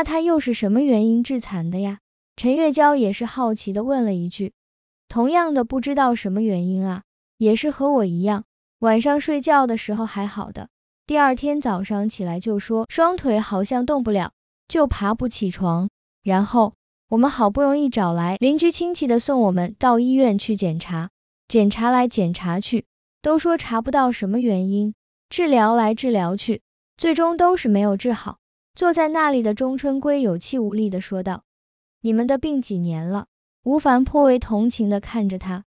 那他又是什么原因致残的呀？陈月娇也是好奇的问了一句。同样的不知道什么原因啊，也是和我一样，晚上睡觉的时候还好的，第二天早上起来就说双腿好像动不了，就爬不起床。然后我们好不容易找来邻居亲戚的送我们到医院去检查，检查来检查去，都说查不到什么原因，治疗来治疗去，最终都是没有治好。坐在那里的钟春桂有气无力的说道：“你们的病几年了？”吴凡颇为同情的看着他：“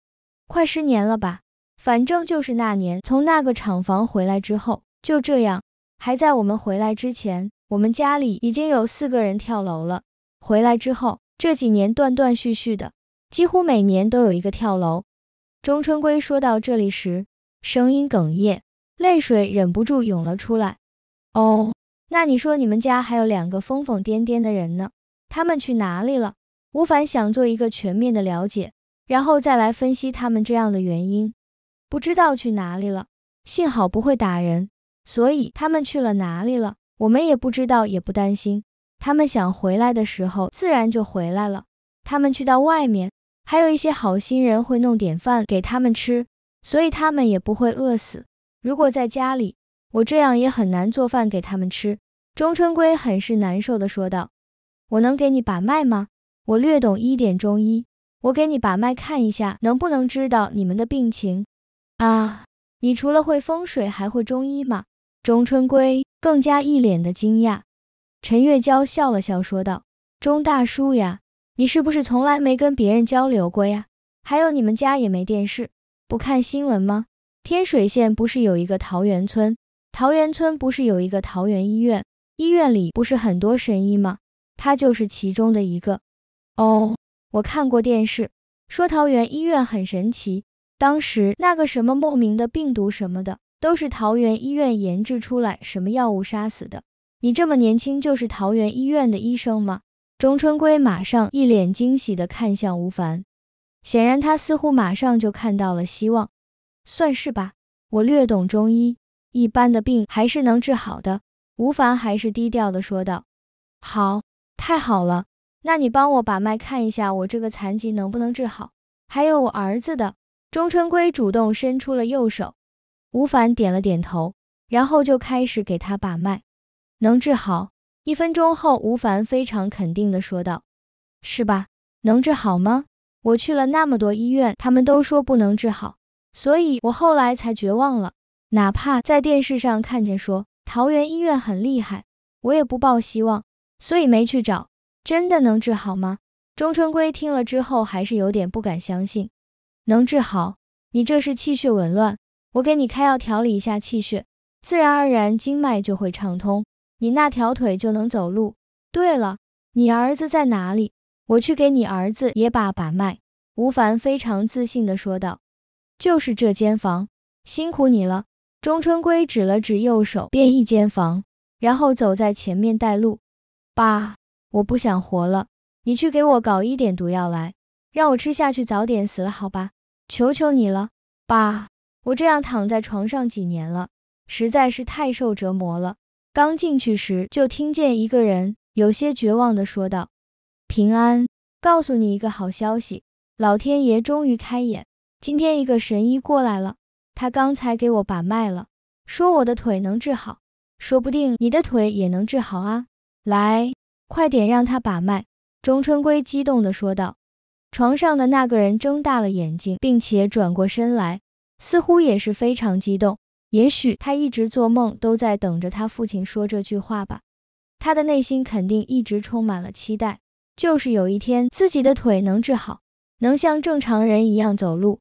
快十年了吧，反正就是那年从那个厂房回来之后，就这样。还在我们回来之前，我们家里已经有四个人跳楼了。回来之后，这几年断断续续的，几乎每年都有一个跳楼。”钟春桂说到这里时，声音哽咽，泪水忍不住涌了出来。哦。那你说你们家还有两个疯疯癫癫的人呢，他们去哪里了？吴凡想做一个全面的了解，然后再来分析他们这样的原因。不知道去哪里了，幸好不会打人，所以他们去了哪里了，我们也不知道，也不担心。他们想回来的时候，自然就回来了。他们去到外面，还有一些好心人会弄点饭给他们吃，所以他们也不会饿死。如果在家里，我这样也很难做饭给他们吃，钟春归很是难受的说道。我能给你把脉吗？我略懂一点中医，我给你把脉看一下，能不能知道你们的病情？啊，你除了会风水还会中医吗？钟春归更加一脸的惊讶。陈月娇笑了笑说道，钟大叔呀，你是不是从来没跟别人交流过呀？还有你们家也没电视，不看新闻吗？天水县不是有一个桃园村？桃源村不是有一个桃源医院，医院里不是很多神医吗？他就是其中的一个。哦，我看过电视，说桃源医院很神奇，当时那个什么莫名的病毒什么的，都是桃源医院研制出来什么药物杀死的。你这么年轻，就是桃园医院的医生吗？钟春归马上一脸惊喜的看向吴凡，显然他似乎马上就看到了希望，算是吧，我略懂中医。一般的病还是能治好的，吴凡还是低调的说道。好，太好了，那你帮我把脉看一下，我这个残疾能不能治好？还有我儿子的。钟春归主动伸出了右手，吴凡点了点头，然后就开始给他把脉。能治好？一分钟后，吴凡非常肯定的说道。是吧？能治好吗？我去了那么多医院，他们都说不能治好，所以我后来才绝望了。哪怕在电视上看见说桃园医院很厉害，我也不抱希望，所以没去找。真的能治好吗？钟春归听了之后还是有点不敢相信。能治好？你这是气血紊乱，我给你开药调理一下气血，自然而然经脉就会畅通，你那条腿就能走路。对了，你儿子在哪里？我去给你儿子也把把脉。吴凡非常自信的说道：“就是这间房，辛苦你了。”钟春桂指了指右手边一间房，然后走在前面带路。爸，我不想活了，你去给我搞一点毒药来，让我吃下去早点死了，好吧？求求你了，爸，我这样躺在床上几年了，实在是太受折磨了。刚进去时就听见一个人有些绝望地说道：“平安，告诉你一个好消息，老天爷终于开眼，今天一个神医过来了。”他刚才给我把脉了，说我的腿能治好，说不定你的腿也能治好啊！来，快点让他把脉。”钟春归激动的说道。床上的那个人睁大了眼睛，并且转过身来，似乎也是非常激动。也许他一直做梦都在等着他父亲说这句话吧，他的内心肯定一直充满了期待，就是有一天自己的腿能治好，能像正常人一样走路。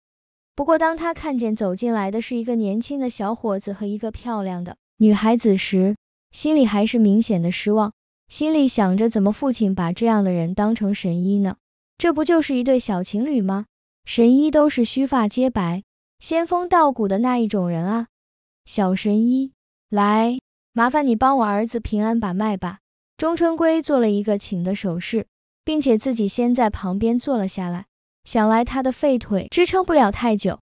不过，当他看见走进来的是一个年轻的小伙子和一个漂亮的女孩子时，心里还是明显的失望。心里想着，怎么父亲把这样的人当成神医呢？这不就是一对小情侣吗？神医都是须发皆白、仙风道骨的那一种人啊！小神医，来，麻烦你帮我儿子平安把脉吧。钟春归做了一个请的手势，并且自己先在旁边坐了下来。想来他的废腿支撑不了太久，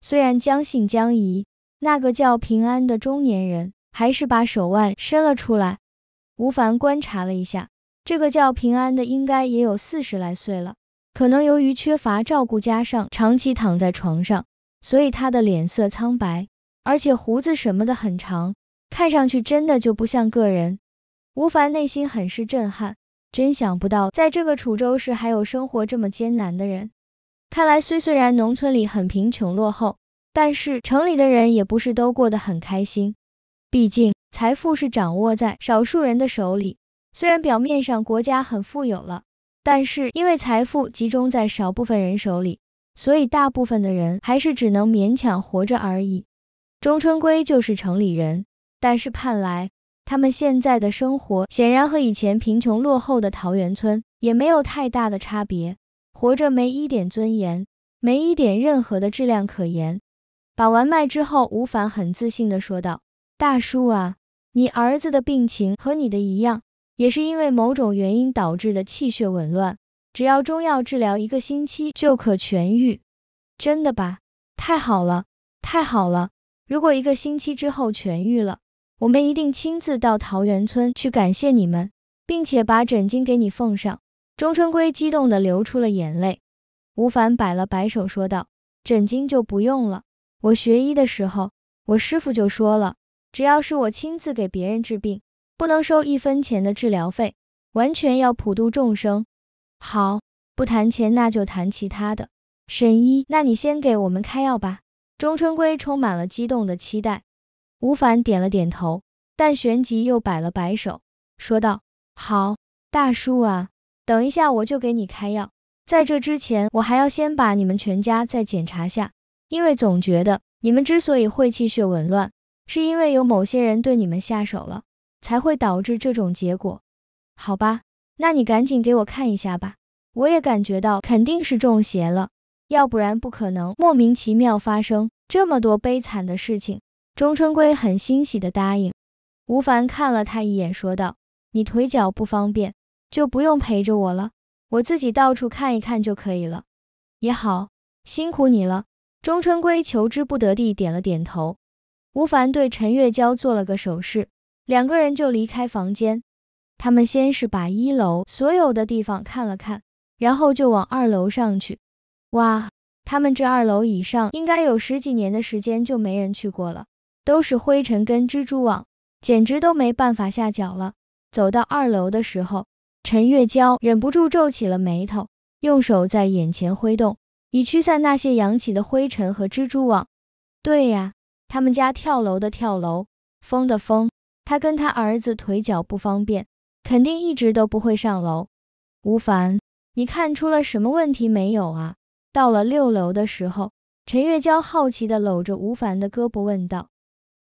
虽然将信将疑，那个叫平安的中年人还是把手腕伸了出来。吴凡观察了一下，这个叫平安的应该也有四十来岁了，可能由于缺乏照顾加上长期躺在床上，所以他的脸色苍白，而且胡子什么的很长，看上去真的就不像个人。吴凡内心很是震撼，真想不到在这个楚州市还有生活这么艰难的人。看来虽虽然农村里很贫穷落后，但是城里的人也不是都过得很开心。毕竟财富是掌握在少数人的手里，虽然表面上国家很富有了，但是因为财富集中在少部分人手里，所以大部分的人还是只能勉强活着而已。钟春归就是城里人，但是看来他们现在的生活显然和以前贫穷落后的桃源村也没有太大的差别。活着没一点尊严，没一点任何的质量可言。把完脉之后，吴凡很自信的说道：“大叔啊，你儿子的病情和你的一样，也是因为某种原因导致的气血紊乱，只要中药治疗一个星期就可痊愈，真的吧？太好了，太好了！如果一个星期之后痊愈了，我们一定亲自到桃源村去感谢你们，并且把枕巾给你奉上。”钟春归激动的流出了眼泪，吴凡摆了摆手说道：“诊金就不用了，我学医的时候，我师傅就说了，只要是我亲自给别人治病，不能收一分钱的治疗费，完全要普度众生。好，不谈钱，那就谈其他的。沈医，那你先给我们开药吧。”钟春归充满了激动的期待，吴凡点了点头，但旋即又摆了摆手说道：“好，大叔啊。”等一下，我就给你开药。在这之前，我还要先把你们全家再检查下，因为总觉得你们之所以会气血紊乱，是因为有某些人对你们下手了，才会导致这种结果。好吧，那你赶紧给我看一下吧，我也感觉到肯定是中邪了，要不然不可能莫名其妙发生这么多悲惨的事情。钟春归很欣喜的答应。吴凡看了他一眼，说道：“你腿脚不方便。”就不用陪着我了，我自己到处看一看就可以了。也好，辛苦你了。钟春归求之不得地点了点头。吴凡对陈月娇做了个手势，两个人就离开房间。他们先是把一楼所有的地方看了看，然后就往二楼上去。哇，他们这二楼以上应该有十几年的时间就没人去过了，都是灰尘跟蜘蛛网，简直都没办法下脚了。走到二楼的时候。陈月娇忍不住皱起了眉头，用手在眼前挥动，以驱散那些扬起的灰尘和蜘蛛网。对呀，他们家跳楼的跳楼，疯的疯，他跟他儿子腿脚不方便，肯定一直都不会上楼。吴凡，你看出了什么问题没有啊？到了六楼的时候，陈月娇好奇的搂着吴凡的胳膊问道。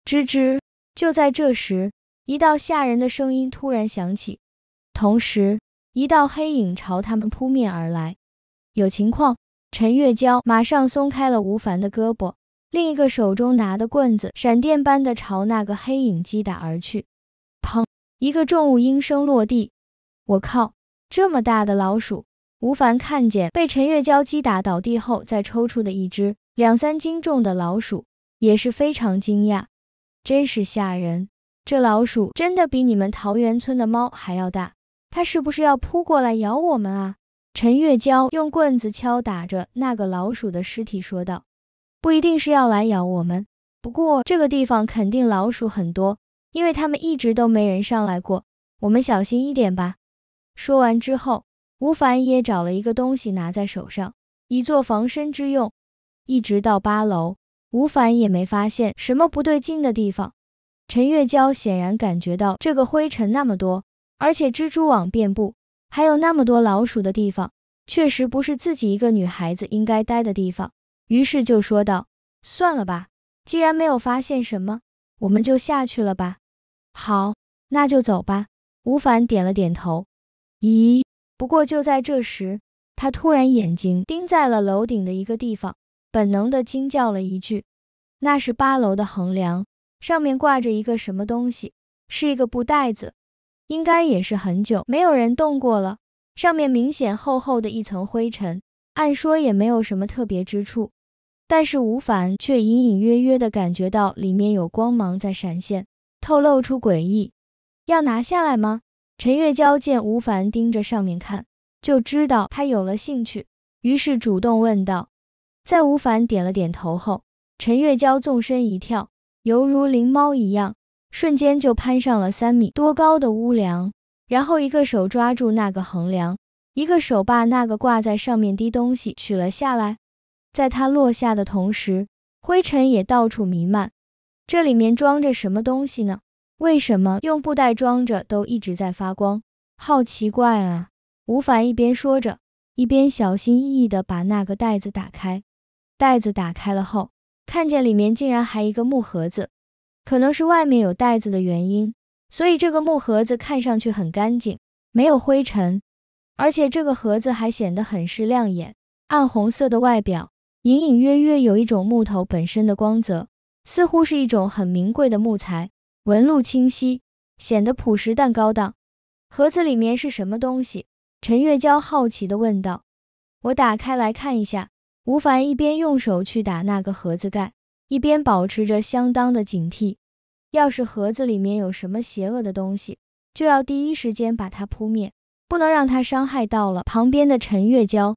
吱吱！就在这时，一道吓人的声音突然响起。同时，一道黑影朝他们扑面而来，有情况！陈月娇马上松开了吴凡的胳膊，另一个手中拿的棍子，闪电般的朝那个黑影击打而去，砰，一个重物应声落地。我靠，这么大的老鼠！吴凡看见被陈月娇击打倒地后再抽出的一只两三斤重的老鼠，也是非常惊讶，真是吓人，这老鼠真的比你们桃源村的猫还要大。他是不是要扑过来咬我们啊？陈月娇用棍子敲打着那个老鼠的尸体说道：“不一定是要来咬我们，不过这个地方肯定老鼠很多，因为他们一直都没人上来过，我们小心一点吧。”说完之后，吴凡也找了一个东西拿在手上，以做防身之用。一直到八楼，吴凡也没发现什么不对劲的地方。陈月娇显然感觉到这个灰尘那么多。而且蜘蛛网遍布，还有那么多老鼠的地方，确实不是自己一个女孩子应该待的地方。于是就说道：“算了吧，既然没有发现什么，我们就下去了吧。”“好，那就走吧。”吴凡点了点头。咦，不过就在这时，他突然眼睛盯在了楼顶的一个地方，本能的惊叫了一句：“那是八楼的横梁，上面挂着一个什么东西？是一个布袋子。”应该也是很久没有人动过了，上面明显厚厚的一层灰尘，按说也没有什么特别之处，但是吴凡却隐隐约约的感觉到里面有光芒在闪现，透露出诡异。要拿下来吗？陈月娇见吴凡盯着上面看，就知道他有了兴趣，于是主动问道。在吴凡点了点头后，陈月娇纵身一跳，犹如灵猫一样。瞬间就攀上了三米多高的屋梁，然后一个手抓住那个横梁，一个手把那个挂在上面的东西取了下来。在它落下的同时，灰尘也到处弥漫。这里面装着什么东西呢？为什么用布袋装着都一直在发光？好奇怪啊！吴凡一边说着，一边小心翼翼的把那个袋子打开。袋子打开了后，看见里面竟然还一个木盒子。可能是外面有袋子的原因，所以这个木盒子看上去很干净，没有灰尘，而且这个盒子还显得很是亮眼，暗红色的外表，隐隐约约有一种木头本身的光泽，似乎是一种很名贵的木材，纹路清晰，显得朴实但高档。盒子里面是什么东西？陈月娇好奇地问道。我打开来看一下。吴凡一边用手去打那个盒子盖。一边保持着相当的警惕，要是盒子里面有什么邪恶的东西，就要第一时间把它扑灭，不能让它伤害到了旁边的陈月娇。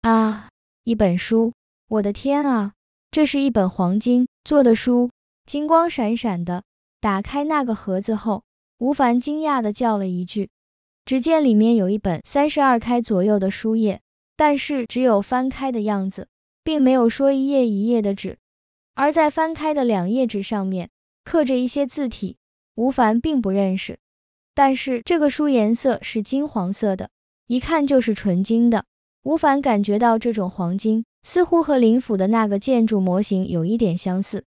啊，一本书，我的天啊，这是一本黄金做的书，金光闪闪的。打开那个盒子后，吴凡惊讶的叫了一句，只见里面有一本三十二开左右的书页，但是只有翻开的样子，并没有说一页一页的纸。而在翻开的两页纸上面刻着一些字体，吴凡并不认识，但是这个书颜色是金黄色的，一看就是纯金的。吴凡感觉到这种黄金似乎和林府的那个建筑模型有一点相似，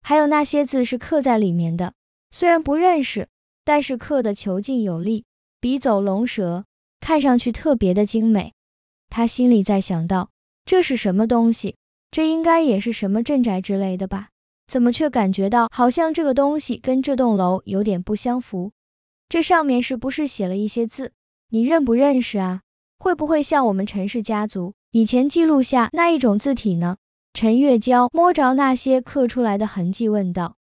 还有那些字是刻在里面的，虽然不认识，但是刻的遒劲有力，笔走龙蛇，看上去特别的精美。他心里在想到，这是什么东西？这应该也是什么镇宅之类的吧？怎么却感觉到好像这个东西跟这栋楼有点不相符？这上面是不是写了一些字？你认不认识啊？会不会像我们陈氏家族以前记录下那一种字体呢？陈月娇摸着那些刻出来的痕迹问道。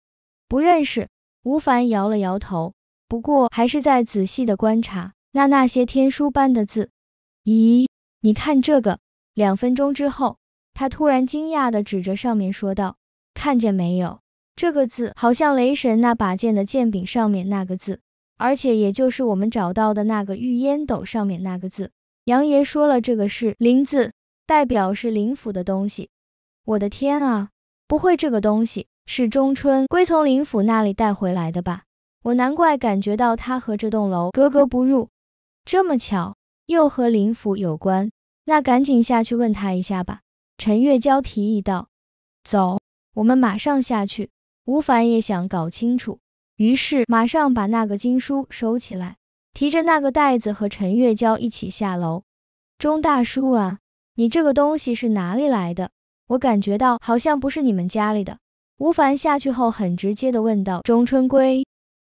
不认识，吴凡摇了摇头，不过还是在仔细的观察那那些天书般的字。咦，你看这个，两分钟之后。他突然惊讶的指着上面说道，看见没有，这个字好像雷神那把剑的剑柄上面那个字，而且也就是我们找到的那个玉烟斗上面那个字。杨爷说了，这个是灵字，代表是灵府的东西。我的天啊，不会这个东西是中春归从灵府那里带回来的吧？我难怪感觉到他和这栋楼格格不入。这么巧，又和灵府有关，那赶紧下去问他一下吧。陈月娇提议道：“走，我们马上下去。”吴凡也想搞清楚，于是马上把那个经书收起来，提着那个袋子和陈月娇一起下楼。钟大叔啊，你这个东西是哪里来的？我感觉到好像不是你们家里的。吴凡下去后，很直接的问道：“钟春归。”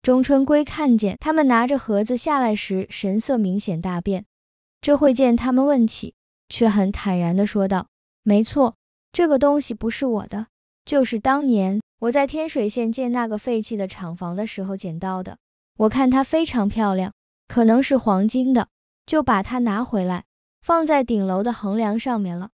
钟春归看见他们拿着盒子下来时，神色明显大变，这会见他们问起，却很坦然的说道。没错，这个东西不是我的，就是当年我在天水县建那个废弃的厂房的时候捡到的。我看它非常漂亮，可能是黄金的，就把它拿回来，放在顶楼的横梁上面了。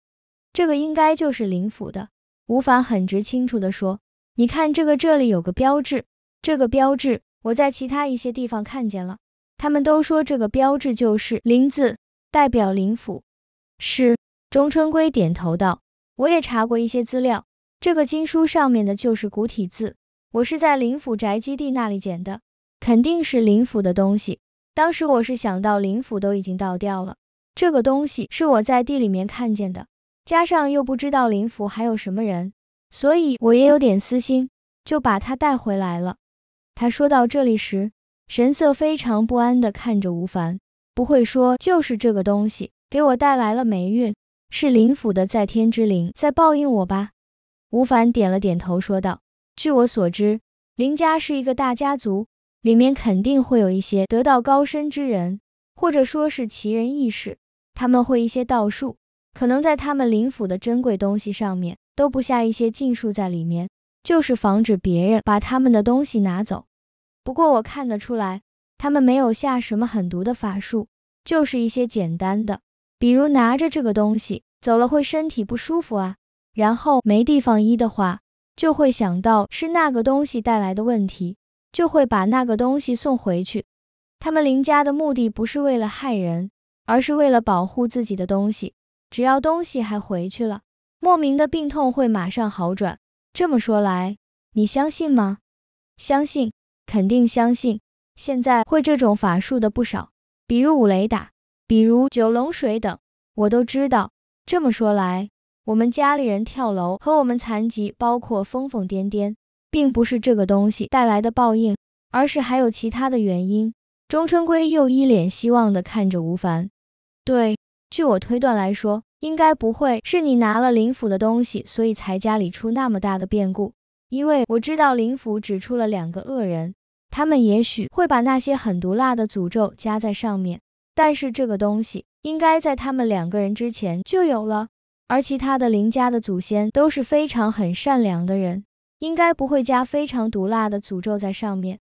这个应该就是林府的，吴凡很直清楚的说。你看这个，这里有个标志，这个标志我在其他一些地方看见了，他们都说这个标志就是林字，代表林府，是。钟春桂点头道：“我也查过一些资料，这个经书上面的就是古体字，我是在林府宅基地那里捡的，肯定是林府的东西。当时我是想到林府都已经倒掉了，这个东西是我在地里面看见的，加上又不知道林府还有什么人，所以我也有点私心，就把它带回来了。”他说到这里时，神色非常不安的看着吴凡，不会说就是这个东西给我带来了霉运。是林府的在天之灵在报应我吧？吴凡点了点头说道：“据我所知，林家是一个大家族，里面肯定会有一些得道高深之人，或者说是奇人异士。他们会一些道术，可能在他们林府的珍贵东西上面都不下一些禁术在里面，就是防止别人把他们的东西拿走。不过我看得出来，他们没有下什么狠毒的法术，就是一些简单的。”比如拿着这个东西走了会身体不舒服啊，然后没地方医的话，就会想到是那个东西带来的问题，就会把那个东西送回去。他们林家的目的不是为了害人，而是为了保护自己的东西。只要东西还回去了，莫名的病痛会马上好转。这么说来，你相信吗？相信，肯定相信。现在会这种法术的不少，比如五雷打。比如九龙水等，我都知道。这么说来，我们家里人跳楼和我们残疾，包括疯疯癫癫，并不是这个东西带来的报应，而是还有其他的原因。钟春归又一脸希望的看着吴凡，对，据我推断来说，应该不会是你拿了林府的东西，所以才家里出那么大的变故。因为我知道林府指出了两个恶人，他们也许会把那些狠毒辣的诅咒加在上面。但是这个东西应该在他们两个人之前就有了，而其他的林家的祖先都是非常很善良的人，应该不会加非常毒辣的诅咒在上面。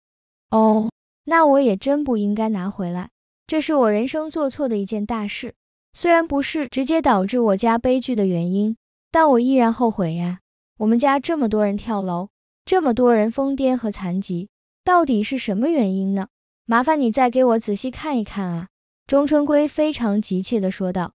哦，那我也真不应该拿回来，这是我人生做错的一件大事。虽然不是直接导致我家悲剧的原因，但我依然后悔呀。我们家这么多人跳楼，这么多人疯癫和残疾，到底是什么原因呢？麻烦你再给我仔细看一看啊。钟春归非常急切的说道：“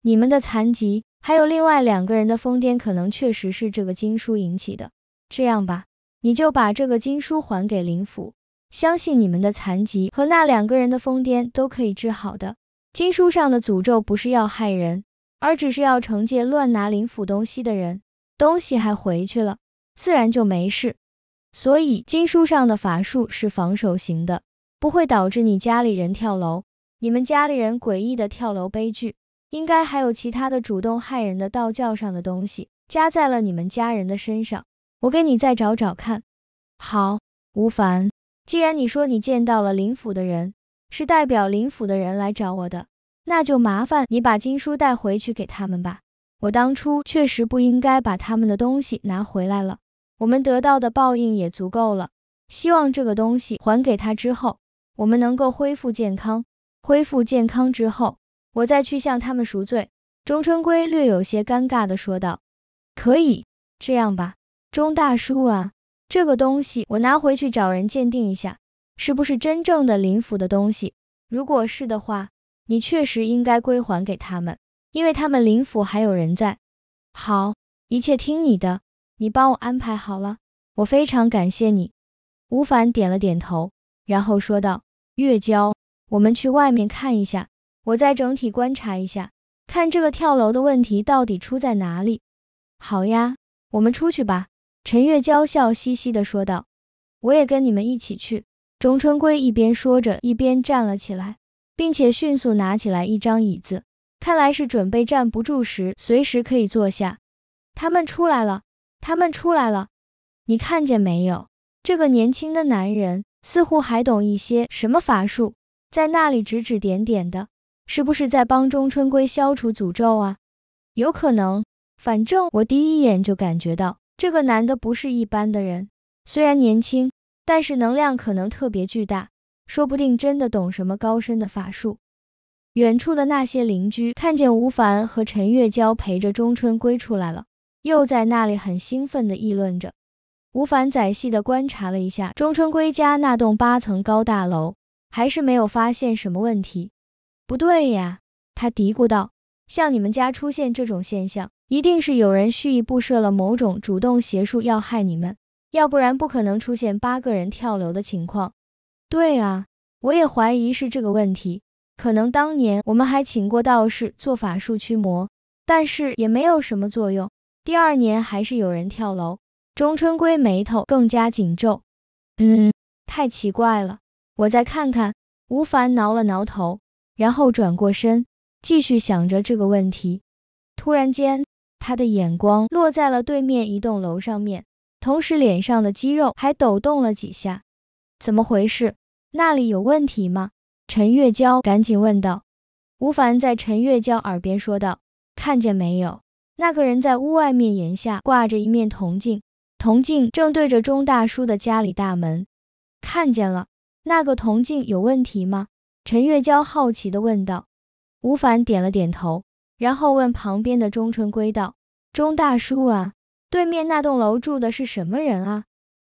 你们的残疾，还有另外两个人的疯癫，可能确实是这个经书引起的。这样吧，你就把这个经书还给林府，相信你们的残疾和那两个人的疯癫都可以治好的。经书上的诅咒不是要害人，而只是要惩戒乱拿林府东西的人。东西还回去了，自然就没事。所以经书上的法术是防守型的，不会导致你家里人跳楼。”你们家里人诡异的跳楼悲剧，应该还有其他的主动害人的道教上的东西加在了你们家人的身上。我给你再找找看。好，吴凡，既然你说你见到了林府的人，是代表林府的人来找我的，那就麻烦你把经书带回去给他们吧。我当初确实不应该把他们的东西拿回来了，我们得到的报应也足够了。希望这个东西还给他之后，我们能够恢复健康。恢复健康之后，我再去向他们赎罪。”钟春归略有些尴尬的说道，“可以这样吧，钟大叔啊，这个东西我拿回去找人鉴定一下，是不是真正的林府的东西？如果是的话，你确实应该归还给他们，因为他们林府还有人在。”“好，一切听你的，你帮我安排好了，我非常感谢你。”吴凡点了点头，然后说道：“月娇。”我们去外面看一下，我再整体观察一下，看这个跳楼的问题到底出在哪里。好呀，我们出去吧。”陈月娇笑嘻嘻的说道。“我也跟你们一起去。”钟春桂一边说着，一边站了起来，并且迅速拿起来一张椅子，看来是准备站不住时随时可以坐下。他们出来了，他们出来了，你看见没有？这个年轻的男人似乎还懂一些什么法术。在那里指指点点的，是不是在帮钟春归消除诅咒啊？有可能，反正我第一眼就感觉到这个男的不是一般的人，虽然年轻，但是能量可能特别巨大，说不定真的懂什么高深的法术。远处的那些邻居看见吴凡和陈月娇陪着钟春归出来了，又在那里很兴奋地议论着。吴凡仔细地观察了一下钟春归家那栋八层高大楼。还是没有发现什么问题，不对呀，他嘀咕道。像你们家出现这种现象，一定是有人蓄意布设了某种主动邪术要害你们，要不然不可能出现八个人跳楼的情况。对啊，我也怀疑是这个问题，可能当年我们还请过道士做法术驱魔，但是也没有什么作用，第二年还是有人跳楼。钟春归眉头更加紧皱，嗯，太奇怪了。我再看看。吴凡挠了挠头，然后转过身，继续想着这个问题。突然间，他的眼光落在了对面一栋楼上面，同时脸上的肌肉还抖动了几下。怎么回事？那里有问题吗？陈月娇赶紧问道。吴凡在陈月娇耳边说道：“看见没有？那个人在屋外面檐下挂着一面铜镜，铜镜正对着钟大叔的家里大门。”看见了。那个铜镜有问题吗？陈月娇好奇地问道。吴凡点了点头，然后问旁边的钟春归道：“钟大叔啊，对面那栋楼住的是什么人啊？”“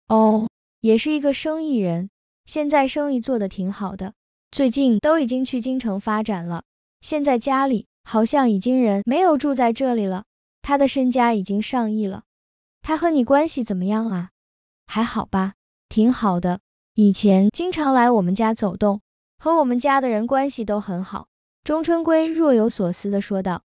哦，也是一个生意人，现在生意做得挺好的，最近都已经去京城发展了。现在家里好像已经人没有住在这里了。他的身家已经上亿了。他和你关系怎么样啊？”“还好吧，挺好的。”以前经常来我们家走动，和我们家的人关系都很好。钟春归若有所思地说道。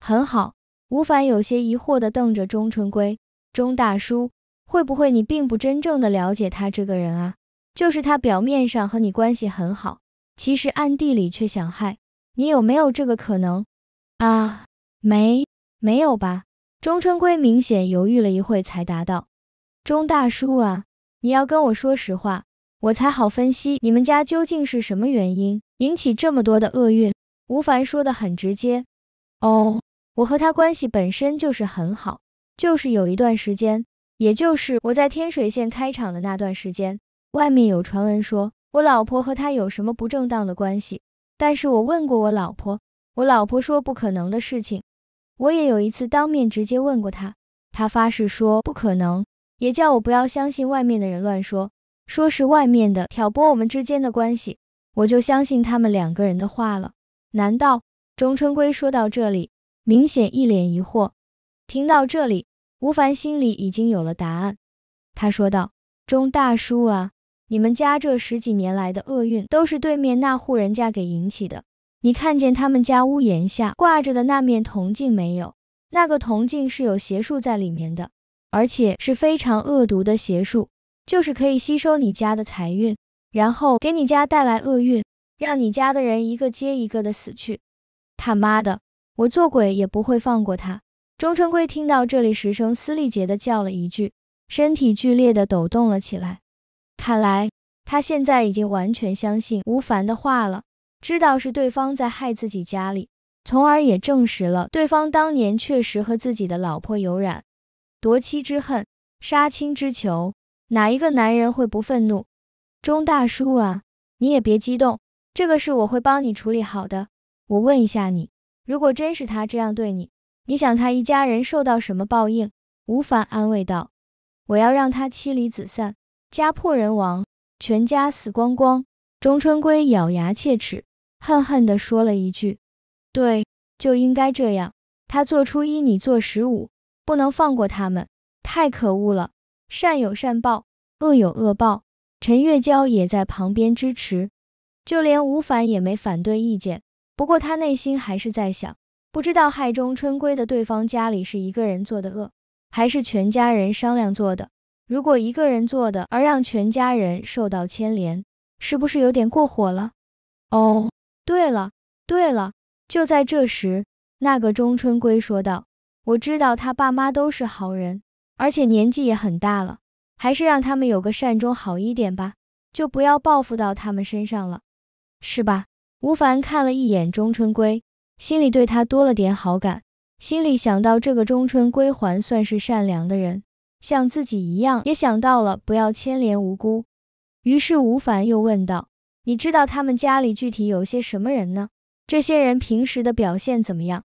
很好。吴凡有些疑惑地瞪着钟春归。钟大叔，会不会你并不真正的了解他这个人啊？就是他表面上和你关系很好，其实暗地里却想害你，有没有这个可能啊？没，没有吧？钟春归明显犹豫了一会，才答道。钟大叔啊，你要跟我说实话。我才好分析你们家究竟是什么原因引起这么多的厄运。吴凡说的很直接，哦，我和他关系本身就是很好，就是有一段时间，也就是我在天水县开厂的那段时间，外面有传闻说我老婆和他有什么不正当的关系，但是我问过我老婆，我老婆说不可能的事情，我也有一次当面直接问过他，他发誓说不可能，也叫我不要相信外面的人乱说。说是外面的挑拨我们之间的关系，我就相信他们两个人的话了。难道钟春归说到这里，明显一脸疑惑。听到这里，吴凡心里已经有了答案。他说道：“钟大叔啊，你们家这十几年来的厄运都是对面那户人家给引起的。你看见他们家屋檐下挂着的那面铜镜没有？那个铜镜是有邪术在里面的，而且是非常恶毒的邪术。”就是可以吸收你家的财运，然后给你家带来厄运，让你家的人一个接一个的死去。他妈的，我做鬼也不会放过他！钟春贵听到这里，时，声嘶力竭的叫了一句，身体剧烈的抖动了起来。看来他现在已经完全相信吴凡的话了，知道是对方在害自己家里，从而也证实了对方当年确实和自己的老婆有染，夺妻之恨，杀亲之仇。哪一个男人会不愤怒？钟大叔啊，你也别激动，这个事我会帮你处理好的。我问一下你，如果真是他这样对你，你想他一家人受到什么报应？吴凡安慰道。我要让他妻离子散，家破人亡，全家死光光。钟春归咬牙切齿，恨恨地说了一句：“对，就应该这样。他做初一，你做十五，不能放过他们，太可恶了。”善有善报，恶有恶报。陈月娇也在旁边支持，就连吴凡也没反对意见。不过他内心还是在想，不知道害钟春归的对方家里是一个人做的恶，还是全家人商量做的。如果一个人做的，而让全家人受到牵连，是不是有点过火了？哦，对了，对了，就在这时，那个钟春归说道：“我知道他爸妈都是好人。”而且年纪也很大了，还是让他们有个善终好一点吧，就不要报复到他们身上了，是吧？吴凡看了一眼钟春归，心里对他多了点好感，心里想到这个钟春归还算是善良的人，像自己一样也想到了不要牵连无辜。于是吴凡又问道：“你知道他们家里具体有些什么人呢？这些人平时的表现怎么样？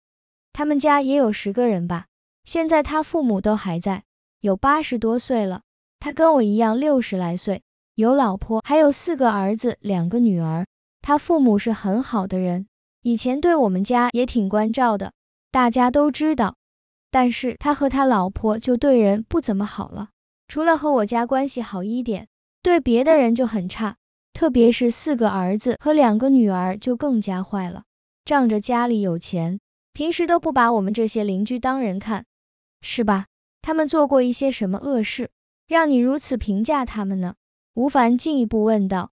他们家也有十个人吧？现在他父母都还在。”有八十多岁了，他跟我一样六十来岁，有老婆，还有四个儿子，两个女儿。他父母是很好的人，以前对我们家也挺关照的，大家都知道。但是他和他老婆就对人不怎么好了，除了和我家关系好一点，对别的人就很差，特别是四个儿子和两个女儿就更加坏了，仗着家里有钱，平时都不把我们这些邻居当人看，是吧？他们做过一些什么恶事，让你如此评价他们呢？吴凡进一步问道。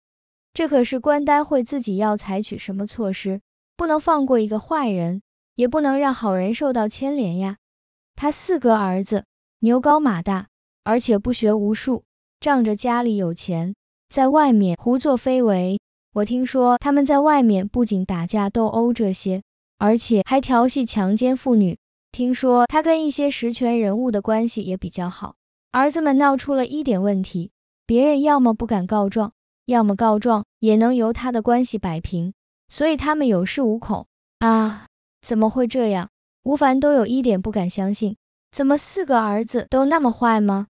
这可是关单会自己要采取什么措施，不能放过一个坏人，也不能让好人受到牵连呀。他四个儿子牛高马大，而且不学无术，仗着家里有钱，在外面胡作非为。我听说他们在外面不仅打架斗殴这些，而且还调戏、强奸妇女。听说他跟一些实权人物的关系也比较好，儿子们闹出了一点问题，别人要么不敢告状，要么告状也能由他的关系摆平，所以他们有恃无恐啊！怎么会这样？吴凡都有一点不敢相信，怎么四个儿子都那么坏吗？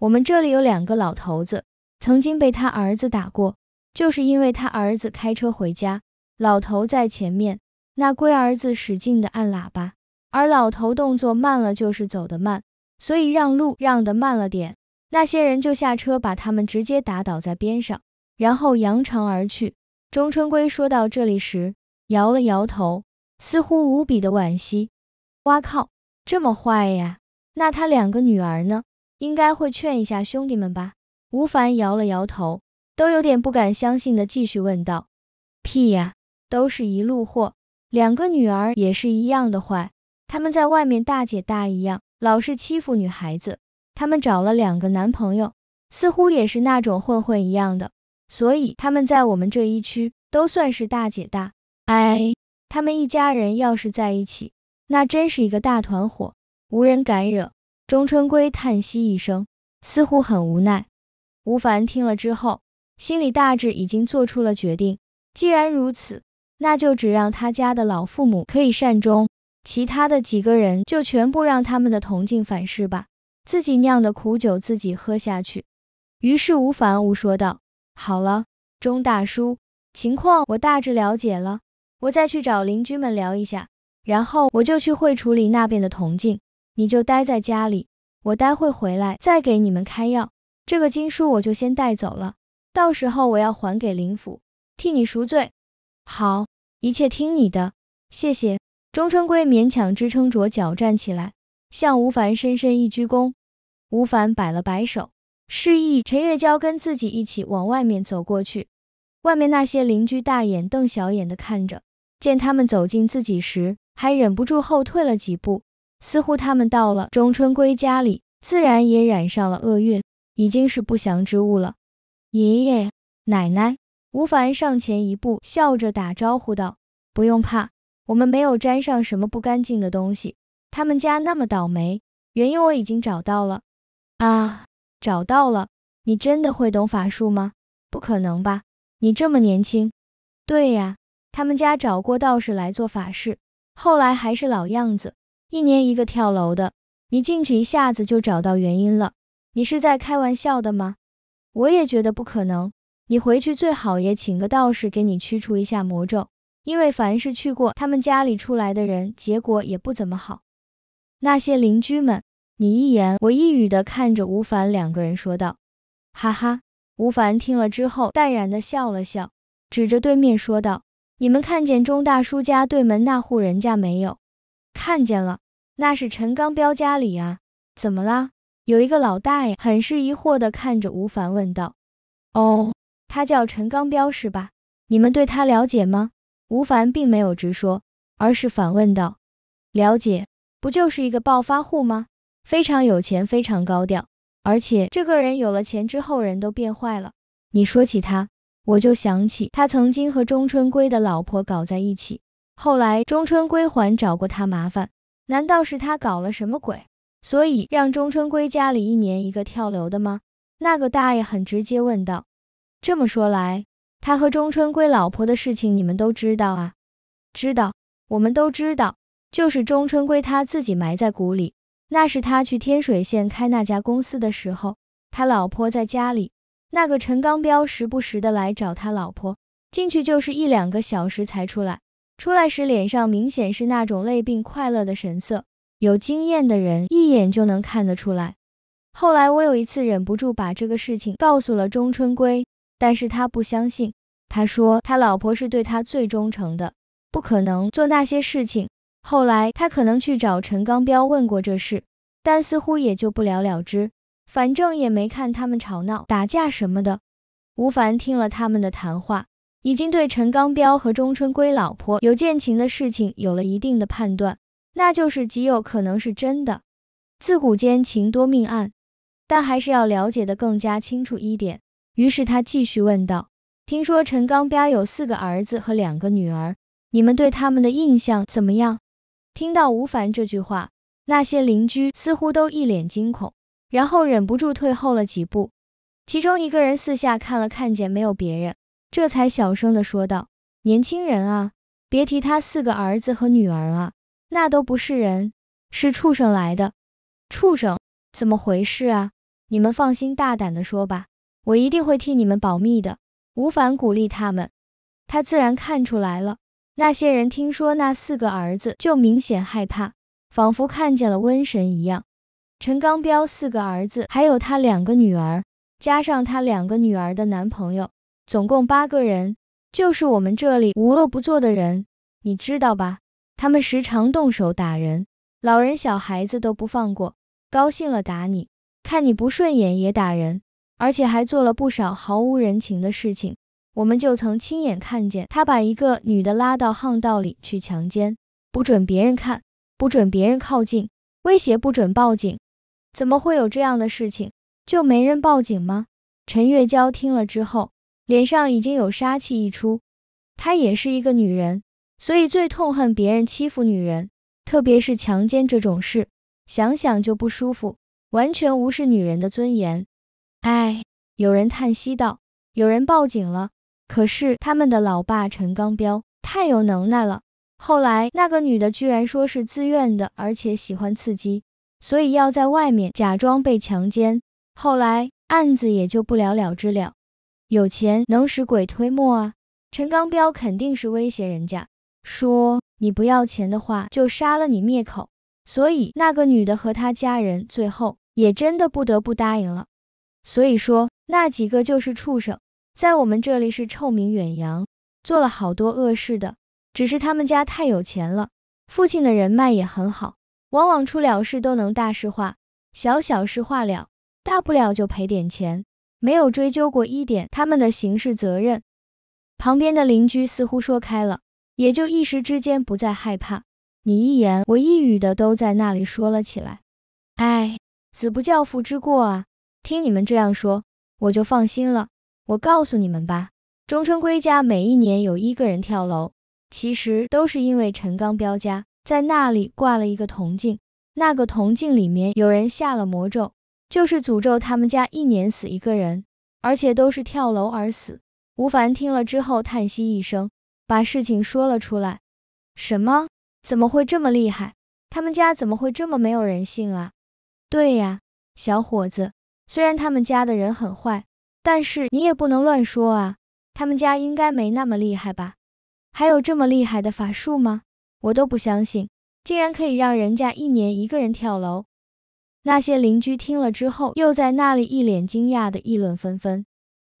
我们这里有两个老头子，曾经被他儿子打过，就是因为他儿子开车回家，老头在前面，那龟儿子使劲的按喇叭。而老头动作慢了，就是走得慢，所以让路让得慢了点，那些人就下车把他们直接打倒在边上，然后扬长而去。钟春归说到这里时，摇了摇头，似乎无比的惋惜。哇靠，这么坏呀？那他两个女儿呢？应该会劝一下兄弟们吧？吴凡摇了摇头，都有点不敢相信的继续问道：“屁呀，都是一路货，两个女儿也是一样的坏。”他们在外面大姐大一样，老是欺负女孩子。他们找了两个男朋友，似乎也是那种混混一样的，所以他们在我们这一区都算是大姐大。哎，他们一家人要是在一起，那真是一个大团伙，无人敢惹。钟春归叹息一声，似乎很无奈。吴凡听了之后，心里大致已经做出了决定。既然如此，那就只让他家的老父母可以善终。其他的几个人就全部让他们的铜镜反噬吧，自己酿的苦酒自己喝下去。于是吴凡吴说道：“好了，钟大叔，情况我大致了解了，我再去找邻居们聊一下，然后我就去会处理那边的铜镜，你就待在家里，我待会回来再给你们开药。这个经书我就先带走了，到时候我要还给林府，替你赎罪。好，一切听你的，谢谢。”钟春桂勉强支撑着脚站起来，向吴凡深深一鞠躬。吴凡摆了摆手，示意陈月娇跟自己一起往外面走过去。外面那些邻居大眼瞪小眼的看着，见他们走近自己时，还忍不住后退了几步，似乎他们到了钟春桂家里，自然也染上了厄运，已经是不祥之物了。爷爷，奶奶，吴凡上前一步，笑着打招呼道：“不用怕。”我们没有沾上什么不干净的东西，他们家那么倒霉，原因我已经找到了啊，找到了！你真的会懂法术吗？不可能吧，你这么年轻。对呀，他们家找过道士来做法事，后来还是老样子，一年一个跳楼的。你进去一下子就找到原因了，你是在开玩笑的吗？我也觉得不可能，你回去最好也请个道士给你驱除一下魔咒。因为凡是去过他们家里出来的人，结果也不怎么好。那些邻居们，你一言我一语的看着吴凡两个人说道，哈哈。吴凡听了之后，淡然的笑了笑，指着对面说道，你们看见钟大叔家对门那户人家没有？看见了，那是陈刚彪家里啊。怎么啦？有一个老大爷很是疑惑的看着吴凡问道，哦，他叫陈刚彪是吧？你们对他了解吗？吴凡并没有直说，而是反问道：“了解，不就是一个暴发户吗？非常有钱，非常高调，而且这个人有了钱之后人都变坏了。你说起他，我就想起他曾经和钟春归的老婆搞在一起，后来钟春归还找过他麻烦，难道是他搞了什么鬼，所以让钟春归家里一年一个跳楼的吗？”那个大爷很直接问道：“这么说来。”他和钟春归老婆的事情，你们都知道啊？知道，我们都知道。就是钟春归他自己埋在谷里。那是他去天水县开那家公司的时候，他老婆在家里，那个陈刚彪时不时的来找他老婆，进去就是一两个小时才出来，出来时脸上明显是那种累并快乐的神色，有经验的人一眼就能看得出来。后来我有一次忍不住把这个事情告诉了钟春归。但是他不相信，他说他老婆是对他最忠诚的，不可能做那些事情。后来他可能去找陈刚彪问过这事，但似乎也就不了了之，反正也没看他们吵闹、打架什么的。吴凡听了他们的谈话，已经对陈刚彪和钟春归老婆有奸情的事情有了一定的判断，那就是极有可能是真的。自古奸情多命案，但还是要了解的更加清楚一点。于是他继续问道：“听说陈刚家有四个儿子和两个女儿，你们对他们的印象怎么样？”听到吴凡这句话，那些邻居似乎都一脸惊恐，然后忍不住退后了几步。其中一个人四下看了看，见没有别人，这才小声的说道：“年轻人啊，别提他四个儿子和女儿啊，那都不是人，是畜生来的。畜生？怎么回事啊？你们放心大胆的说吧。”我一定会替你们保密的。吴凡鼓励他们，他自然看出来了。那些人听说那四个儿子，就明显害怕，仿佛看见了瘟神一样。陈刚彪四个儿子，还有他两个女儿，加上他两个女儿的男朋友，总共八个人，就是我们这里无恶不作的人，你知道吧？他们时常动手打人，老人、小孩子都不放过，高兴了打你，看你不顺眼也打人。而且还做了不少毫无人情的事情，我们就曾亲眼看见他把一个女的拉到巷道里去强奸，不准别人看，不准别人靠近，威胁不准报警。怎么会有这样的事情？就没人报警吗？陈月娇听了之后，脸上已经有杀气溢出。她也是一个女人，所以最痛恨别人欺负女人，特别是强奸这种事，想想就不舒服，完全无视女人的尊严。哎，有人叹息道，有人报警了，可是他们的老爸陈刚彪太有能耐了。后来那个女的居然说是自愿的，而且喜欢刺激，所以要在外面假装被强奸，后来案子也就不了了之了。有钱能使鬼推磨啊，陈刚彪肯定是威胁人家，说你不要钱的话就杀了你灭口，所以那个女的和她家人最后也真的不得不答应了。所以说，那几个就是畜生，在我们这里是臭名远扬，做了好多恶事的。只是他们家太有钱了，父亲的人脉也很好，往往出了事都能大事化小小事化了，大不了就赔点钱，没有追究过一点他们的刑事责任。旁边的邻居似乎说开了，也就一时之间不再害怕，你一言我一语的都在那里说了起来。唉，子不教，父之过啊。听你们这样说，我就放心了。我告诉你们吧，钟春归家每一年有一个人跳楼，其实都是因为陈刚彪家在那里挂了一个铜镜，那个铜镜里面有人下了魔咒，就是诅咒他们家一年死一个人，而且都是跳楼而死。吴凡听了之后叹息一声，把事情说了出来。什么？怎么会这么厉害？他们家怎么会这么没有人性啊？对呀，小伙子。虽然他们家的人很坏，但是你也不能乱说啊。他们家应该没那么厉害吧？还有这么厉害的法术吗？我都不相信，竟然可以让人家一年一个人跳楼。那些邻居听了之后，又在那里一脸惊讶的议论纷纷。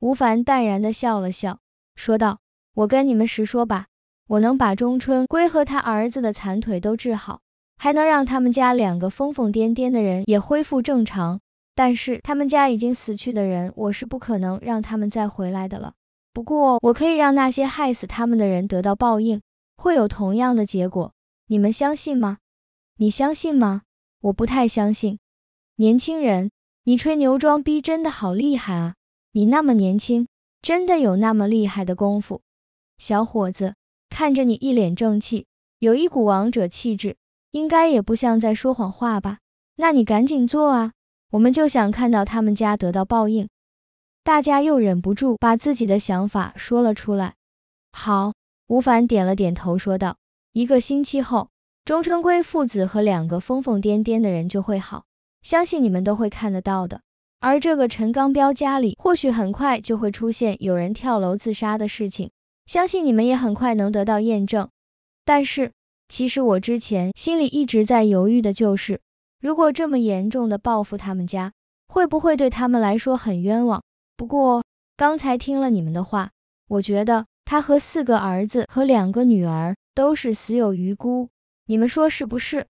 吴凡淡然的笑了笑，说道：“我跟你们实说吧，我能把钟春龟和他儿子的残腿都治好，还能让他们家两个疯疯癫癫的人也恢复正常。”但是他们家已经死去的人，我是不可能让他们再回来的了。不过我可以让那些害死他们的人得到报应，会有同样的结果。你们相信吗？你相信吗？我不太相信。年轻人，你吹牛装逼真的好厉害啊！你那么年轻，真的有那么厉害的功夫？小伙子，看着你一脸正气，有一股王者气质，应该也不像在说谎话吧？那你赶紧做啊！我们就想看到他们家得到报应，大家又忍不住把自己的想法说了出来。好，吴凡点了点头，说道：“一个星期后，钟春贵父子和两个疯疯癫癫的人就会好，相信你们都会看得到的。而这个陈刚彪家里，或许很快就会出现有人跳楼自杀的事情，相信你们也很快能得到验证。但是，其实我之前心里一直在犹豫的就是……”如果这么严重的报复他们家，会不会对他们来说很冤枉？不过刚才听了你们的话，我觉得他和四个儿子和两个女儿都是死有余辜，你们说是不是？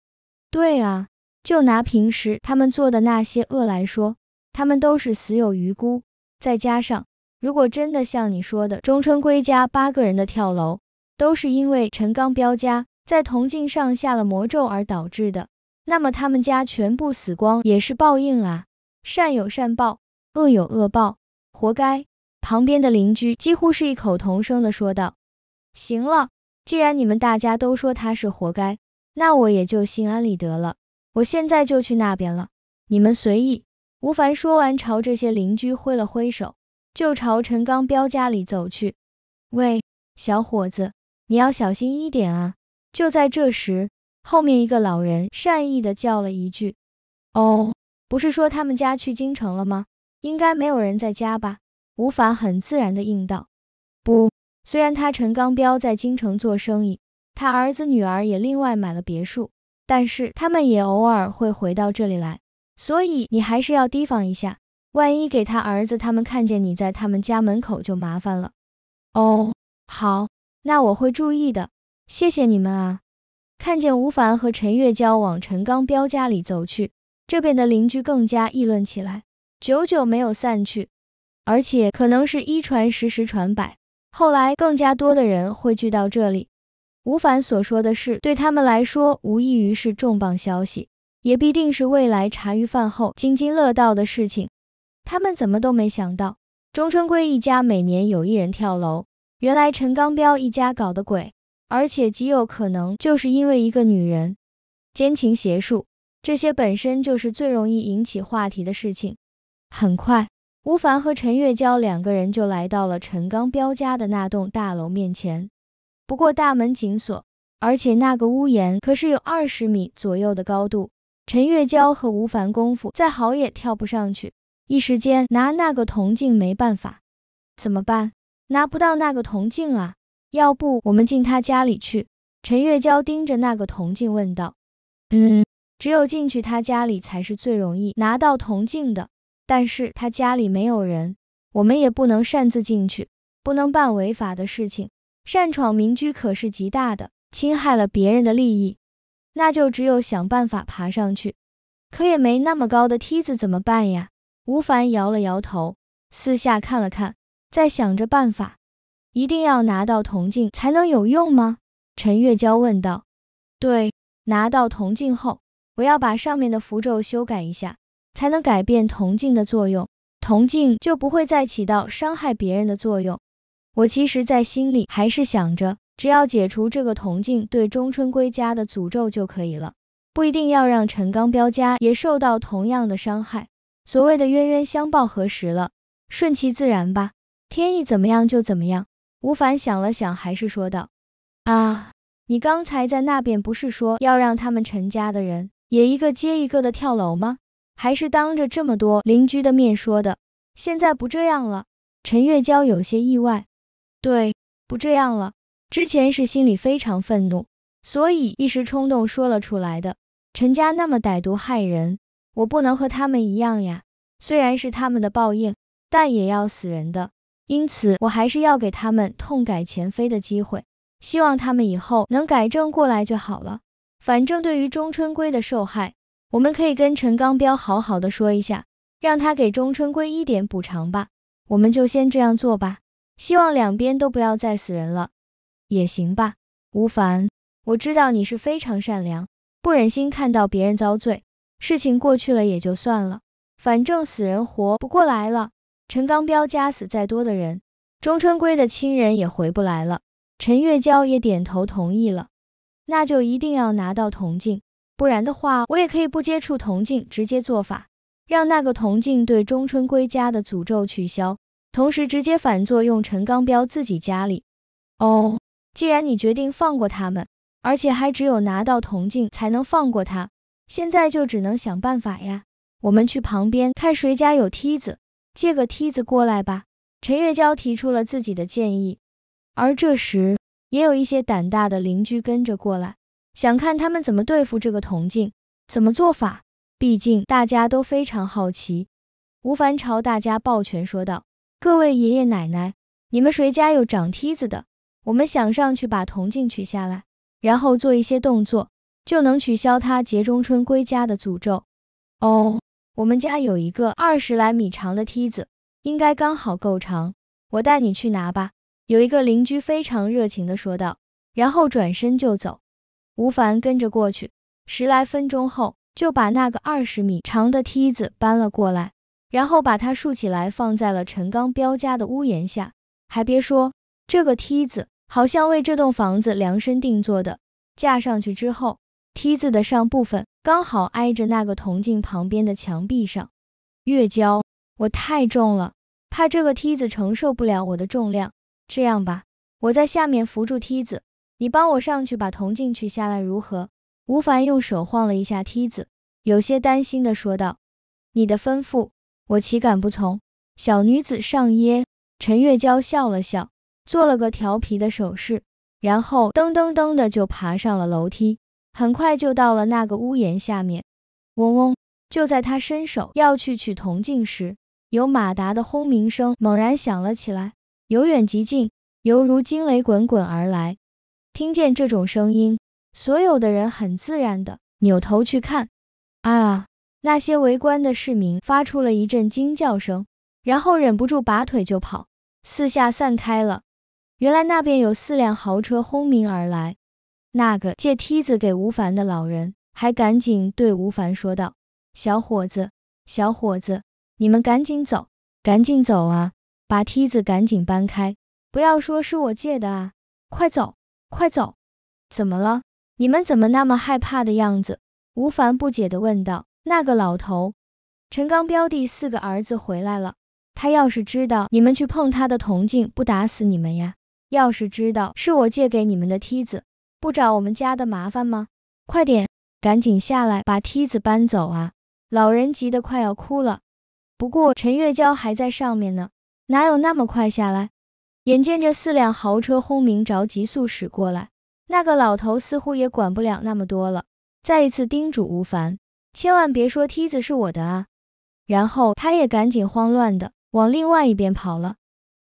对啊，就拿平时他们做的那些恶来说，他们都是死有余辜。再加上，如果真的像你说的，钟春归家八个人的跳楼，都是因为陈刚彪家在铜镜上下了魔咒而导致的。那么他们家全部死光也是报应啊，善有善报，恶有恶报，活该！旁边的邻居几乎是一口同声的说道。行了，既然你们大家都说他是活该，那我也就心安理得了。我现在就去那边了，你们随意。吴凡说完，朝这些邻居挥了挥手，就朝陈刚彪家里走去。喂，小伙子，你要小心一点啊！就在这时。后面一个老人善意的叫了一句：“哦，不是说他们家去京城了吗？应该没有人在家吧？”吴凡很自然的应道：“不，虽然他陈刚彪在京城做生意，他儿子女儿也另外买了别墅，但是他们也偶尔会回到这里来，所以你还是要提防一下，万一给他儿子他们看见你在他们家门口就麻烦了。”“哦，好，那我会注意的，谢谢你们啊。”看见吴凡和陈月娇往陈刚彪家里走去，这边的邻居更加议论起来，久久没有散去。而且可能是一传十，十传百，后来更加多的人汇聚到这里。吴凡所说的事，对他们来说无异于是重磅消息，也必定是未来茶余饭后津津乐道的事情。他们怎么都没想到，钟春贵一家每年有一人跳楼，原来陈刚彪一家搞的鬼。而且极有可能就是因为一个女人，奸情邪术，这些本身就是最容易引起话题的事情。很快，吴凡和陈月娇两个人就来到了陈刚彪家的那栋大楼面前。不过大门紧锁，而且那个屋檐可是有二十米左右的高度，陈月娇和吴凡功夫再好也跳不上去，一时间拿那个铜镜没办法。怎么办？拿不到那个铜镜啊！要不我们进他家里去？陈月娇盯着那个铜镜问道。嗯，只有进去他家里才是最容易拿到铜镜的，但是他家里没有人，我们也不能擅自进去，不能办违法的事情，擅闯民居可是极大的，侵害了别人的利益。那就只有想办法爬上去，可也没那么高的梯子，怎么办呀？吴凡摇了摇头，四下看了看，在想着办法。一定要拿到铜镜才能有用吗？陈月娇问道。对，拿到铜镜后，我要把上面的符咒修改一下，才能改变铜镜的作用，铜镜就不会再起到伤害别人的作用。我其实，在心里还是想着，只要解除这个铜镜对中春归家的诅咒就可以了，不一定要让陈刚彪家也受到同样的伤害。所谓的冤冤相报何时了？顺其自然吧，天意怎么样就怎么样。吴凡想了想，还是说道：“啊，你刚才在那边不是说要让他们陈家的人也一个接一个的跳楼吗？还是当着这么多邻居的面说的？现在不这样了。”陈月娇有些意外：“对，不这样了。之前是心里非常愤怒，所以一时冲动说了出来的。陈家那么歹毒害人，我不能和他们一样呀。虽然是他们的报应，但也要死人的。”因此，我还是要给他们痛改前非的机会，希望他们以后能改正过来就好了。反正对于钟春归的受害，我们可以跟陈刚彪好好的说一下，让他给钟春归一点补偿吧。我们就先这样做吧，希望两边都不要再死人了，也行吧。吴凡，我知道你是非常善良，不忍心看到别人遭罪，事情过去了也就算了，反正死人活不过来了。陈刚彪家死再多的人，钟春归的亲人也回不来了。陈月娇也点头同意了。那就一定要拿到铜镜，不然的话，我也可以不接触铜镜，直接做法，让那个铜镜对钟春归家的诅咒取消，同时直接反作用陈刚彪自己家里。哦，既然你决定放过他们，而且还只有拿到铜镜才能放过他，现在就只能想办法呀。我们去旁边看谁家有梯子。借个梯子过来吧，陈月娇提出了自己的建议。而这时，也有一些胆大的邻居跟着过来，想看他们怎么对付这个铜镜，怎么做法，毕竟大家都非常好奇。吴凡朝大家抱拳说道：“各位爷爷奶奶，你们谁家有长梯子的？我们想上去把铜镜取下来，然后做一些动作，就能取消他节中春归家的诅咒。”哦。我们家有一个二十来米长的梯子，应该刚好够长，我带你去拿吧。”有一个邻居非常热情地说道，然后转身就走。吴凡跟着过去，十来分钟后就把那个二十米长的梯子搬了过来，然后把它竖起来放在了陈刚彪家的屋檐下。还别说，这个梯子好像为这栋房子量身定做的。架上去之后，梯子的上部分。刚好挨着那个铜镜旁边的墙壁上。月娇，我太重了，怕这个梯子承受不了我的重量。这样吧，我在下面扶住梯子，你帮我上去把铜镜取下来，如何？吴凡用手晃了一下梯子，有些担心的说道。你的吩咐，我岂敢不从。小女子上耶！陈月娇笑了笑，做了个调皮的手势，然后噔噔噔的就爬上了楼梯。很快就到了那个屋檐下面，嗡嗡！就在他伸手要去取铜镜时，有马达的轰鸣声猛然响了起来，由远及近，犹如惊雷滚滚而来。听见这种声音，所有的人很自然的扭头去看，啊！那些围观的市民发出了一阵惊叫声，然后忍不住拔腿就跑，四下散开了。原来那边有四辆豪车轰鸣而来。那个借梯子给吴凡的老人，还赶紧对吴凡说道：“小伙子，小伙子，你们赶紧走，赶紧走啊！把梯子赶紧搬开，不要说是我借的啊！快走，快走！怎么了？你们怎么那么害怕的样子？”吴凡不解的问道：“那个老头，陈刚彪的四个儿子回来了，他要是知道你们去碰他的铜镜，不打死你们呀！要是知道是我借给你们的梯子。”不找我们家的麻烦吗？快点，赶紧下来把梯子搬走啊！老人急得快要哭了。不过陈月娇还在上面呢，哪有那么快下来？眼见着四辆豪车轰鸣着急速驶过来，那个老头似乎也管不了那么多了，再一次叮嘱吴凡，千万别说梯子是我的啊。然后他也赶紧慌乱的往另外一边跑了。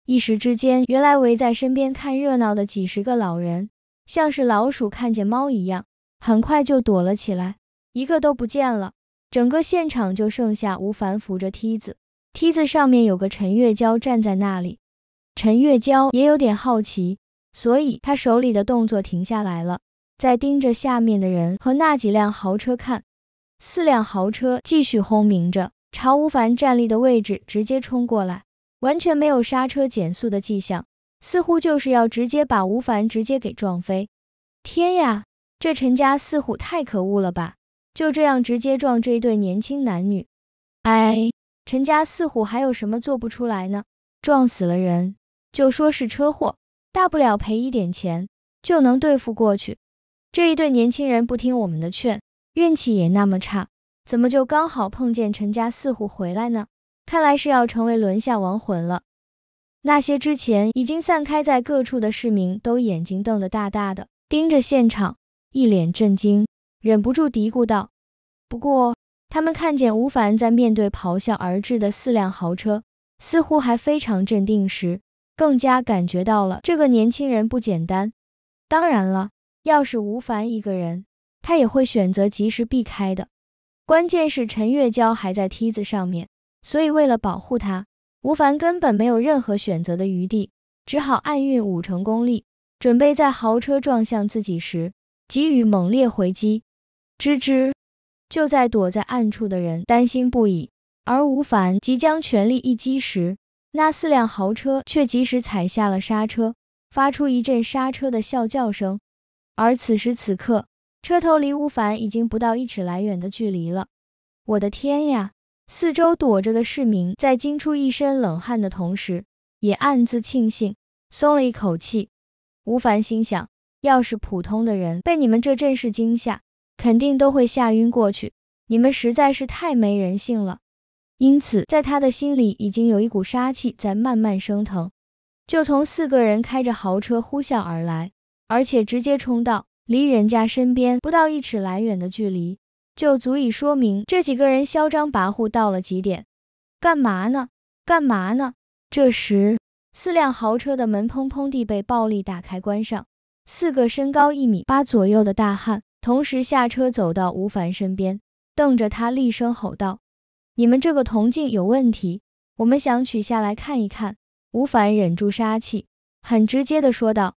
一时之间，原来围在身边看热闹的几十个老人。像是老鼠看见猫一样，很快就躲了起来，一个都不见了。整个现场就剩下吴凡扶着梯子，梯子上面有个陈月娇站在那里。陈月娇也有点好奇，所以她手里的动作停下来了，在盯着下面的人和那几辆豪车看。四辆豪车继续轰鸣着，朝吴凡站立的位置直接冲过来，完全没有刹车减速的迹象。似乎就是要直接把吴凡直接给撞飞！天呀，这陈家四虎太可恶了吧！就这样直接撞这一对年轻男女，哎，陈家四虎还有什么做不出来呢？撞死了人就说是车祸，大不了赔一点钱就能对付过去。这一对年轻人不听我们的劝，运气也那么差，怎么就刚好碰见陈家四虎回来呢？看来是要成为轮下亡魂了。那些之前已经散开在各处的市民都眼睛瞪得大大的，盯着现场，一脸震惊，忍不住嘀咕道：“不过，他们看见吴凡在面对咆哮而至的四辆豪车，似乎还非常镇定时，更加感觉到了这个年轻人不简单。当然了，要是吴凡一个人，他也会选择及时避开的。关键是陈月娇还在梯子上面，所以为了保护他。”吴凡根本没有任何选择的余地，只好暗运五成功力，准备在豪车撞向自己时给予猛烈回击。吱吱！就在躲在暗处的人担心不已，而吴凡即将全力一击时，那四辆豪车却及时踩下了刹车，发出一阵刹车的啸叫声。而此时此刻，车头离吴凡已经不到一尺来远的距离了。我的天呀！四周躲着的市民在惊出一身冷汗的同时，也暗自庆幸，松了一口气。吴凡心想，要是普通的人被你们这阵势惊吓，肯定都会吓晕过去。你们实在是太没人性了。因此，在他的心里已经有一股杀气在慢慢升腾。就从四个人开着豪车呼啸而来，而且直接冲到离人家身边不到一尺来远的距离。就足以说明这几个人嚣张跋扈到了极点。干嘛呢？干嘛呢？这时，四辆豪车的门砰砰地被暴力打开、关上。四个身高一米八左右的大汉同时下车，走到吴凡身边，瞪着他厉声吼道：“你们这个铜镜有问题，我们想取下来看一看。”吴凡忍住杀气，很直接的说道：“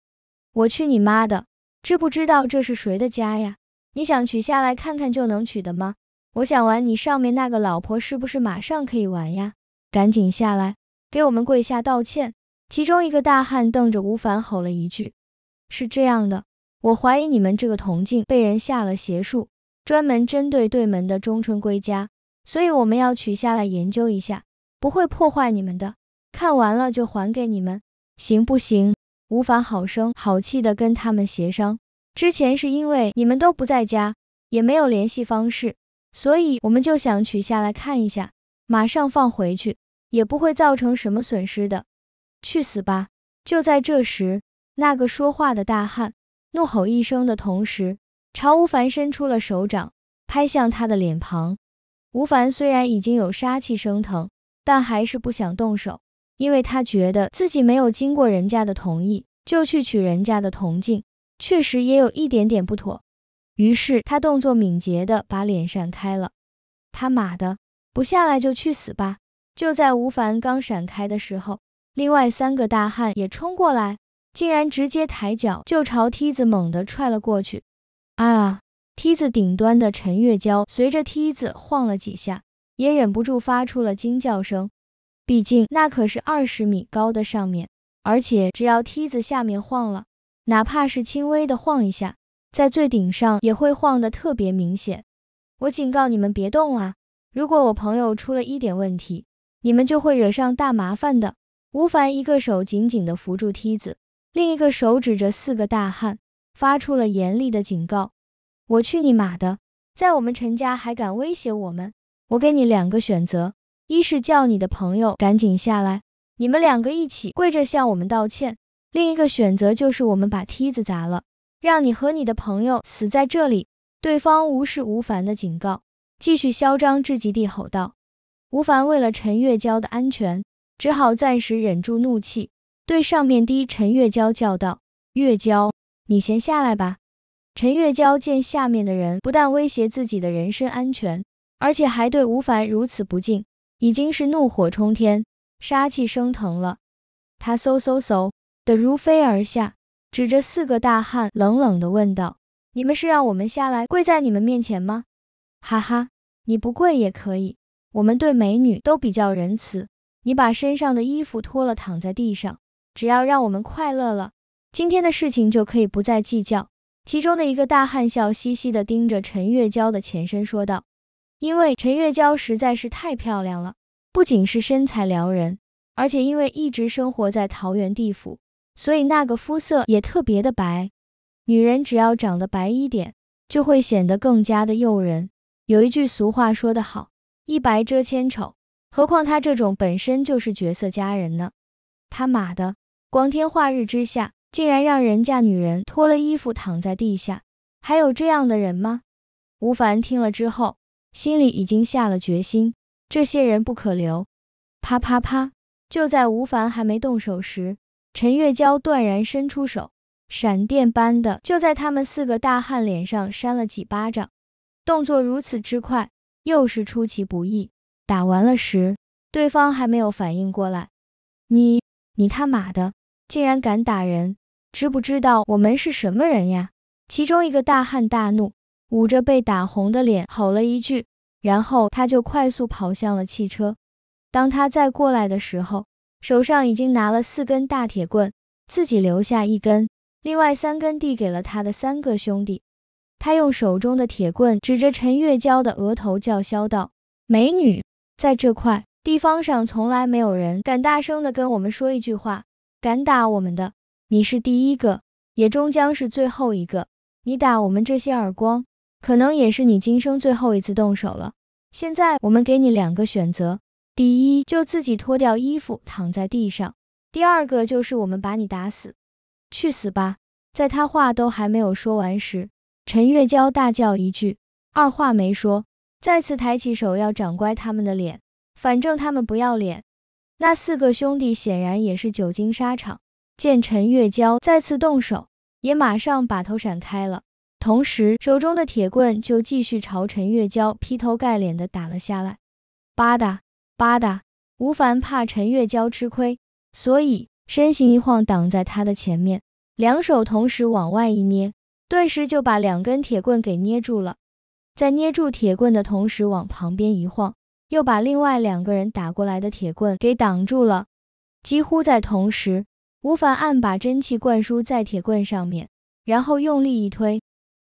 我去你妈的，知不知道这是谁的家呀？”你想取下来看看就能取的吗？我想玩你上面那个老婆，是不是马上可以玩呀？赶紧下来，给我们跪下道歉！其中一个大汉瞪着吴凡吼了一句：“是这样的，我怀疑你们这个铜镜被人下了邪术，专门针对对门的中春归家，所以我们要取下来研究一下，不会破坏你们的，看完了就还给你们，行不行？”吴凡好声好气的跟他们协商。之前是因为你们都不在家，也没有联系方式，所以我们就想取下来看一下，马上放回去，也不会造成什么损失的。去死吧！就在这时，那个说话的大汉怒吼一声的同时，朝吴凡伸出了手掌，拍向他的脸庞。吴凡虽然已经有杀气升腾，但还是不想动手，因为他觉得自己没有经过人家的同意，就去取人家的铜镜。确实也有一点点不妥，于是他动作敏捷的把脸闪开了。他妈的，不下来就去死吧！就在吴凡刚闪开的时候，另外三个大汉也冲过来，竟然直接抬脚就朝梯子猛地踹了过去。啊！梯子顶端的陈月娇随着梯子晃了几下，也忍不住发出了惊叫声。毕竟那可是二十米高的上面，而且只要梯子下面晃了。哪怕是轻微的晃一下，在最顶上也会晃得特别明显。我警告你们别动啊！如果我朋友出了一点问题，你们就会惹上大麻烦的。吴凡一个手紧紧的扶住梯子，另一个手指着四个大汉，发出了严厉的警告。我去你妈的，在我们陈家还敢威胁我们？我给你两个选择，一是叫你的朋友赶紧下来，你们两个一起跪着向我们道歉。另一个选择就是我们把梯子砸了，让你和你的朋友死在这里。对方无视吴凡的警告，继续嚣张至极地吼道。吴凡为了陈月娇的安全，只好暂时忍住怒气，对上面低陈月娇叫道：“月娇，你先下来吧。”陈月娇见下面的人不但威胁自己的人身安全，而且还对吴凡如此不敬，已经是怒火冲天，杀气升腾了。他嗖嗖嗖。的如飞而下，指着四个大汉冷冷的问道：“你们是让我们下来跪在你们面前吗？”哈哈，你不跪也可以，我们对美女都比较仁慈，你把身上的衣服脱了，躺在地上，只要让我们快乐了，今天的事情就可以不再计较。其中的一个大汉笑嘻嘻的盯着陈月娇的前身说道：“因为陈月娇实在是太漂亮了，不仅是身材撩人，而且因为一直生活在桃园地府。”所以那个肤色也特别的白，女人只要长得白一点，就会显得更加的诱人。有一句俗话说得好，一白遮千丑，何况她这种本身就是绝色佳人呢？他妈的，光天化日之下，竟然让人家女人脱了衣服躺在地下，还有这样的人吗？吴凡听了之后，心里已经下了决心，这些人不可留。啪啪啪，就在吴凡还没动手时。陈月娇断然伸出手，闪电般的就在他们四个大汉脸上扇了几巴掌，动作如此之快，又是出其不意。打完了时，对方还没有反应过来，你你他妈的竟然敢打人，知不知道我们是什么人呀？其中一个大汉大怒，捂着被打红的脸吼了一句，然后他就快速跑向了汽车。当他再过来的时候，手上已经拿了四根大铁棍，自己留下一根，另外三根递给了他的三个兄弟。他用手中的铁棍指着陈月娇的额头，叫嚣道：“美女，在这块地方上，从来没有人敢大声的跟我们说一句话，敢打我们的，你是第一个，也终将是最后一个。你打我们这些耳光，可能也是你今生最后一次动手了。现在，我们给你两个选择。”第一就自己脱掉衣服躺在地上，第二个就是我们把你打死，去死吧！在他话都还没有说完时，陈月娇大叫一句，二话没说，再次抬起手要掌掴他们的脸，反正他们不要脸。那四个兄弟显然也是久经沙场，见陈月娇再次动手，也马上把头闪开了，同时手中的铁棍就继续朝陈月娇劈头盖脸的打了下来，八哒。八的。吴凡怕陈月娇吃亏，所以身形一晃挡在他的前面，两手同时往外一捏，顿时就把两根铁棍给捏住了。在捏住铁棍的同时，往旁边一晃，又把另外两个人打过来的铁棍给挡住了。几乎在同时，吴凡暗把真气灌输在铁棍上面，然后用力一推。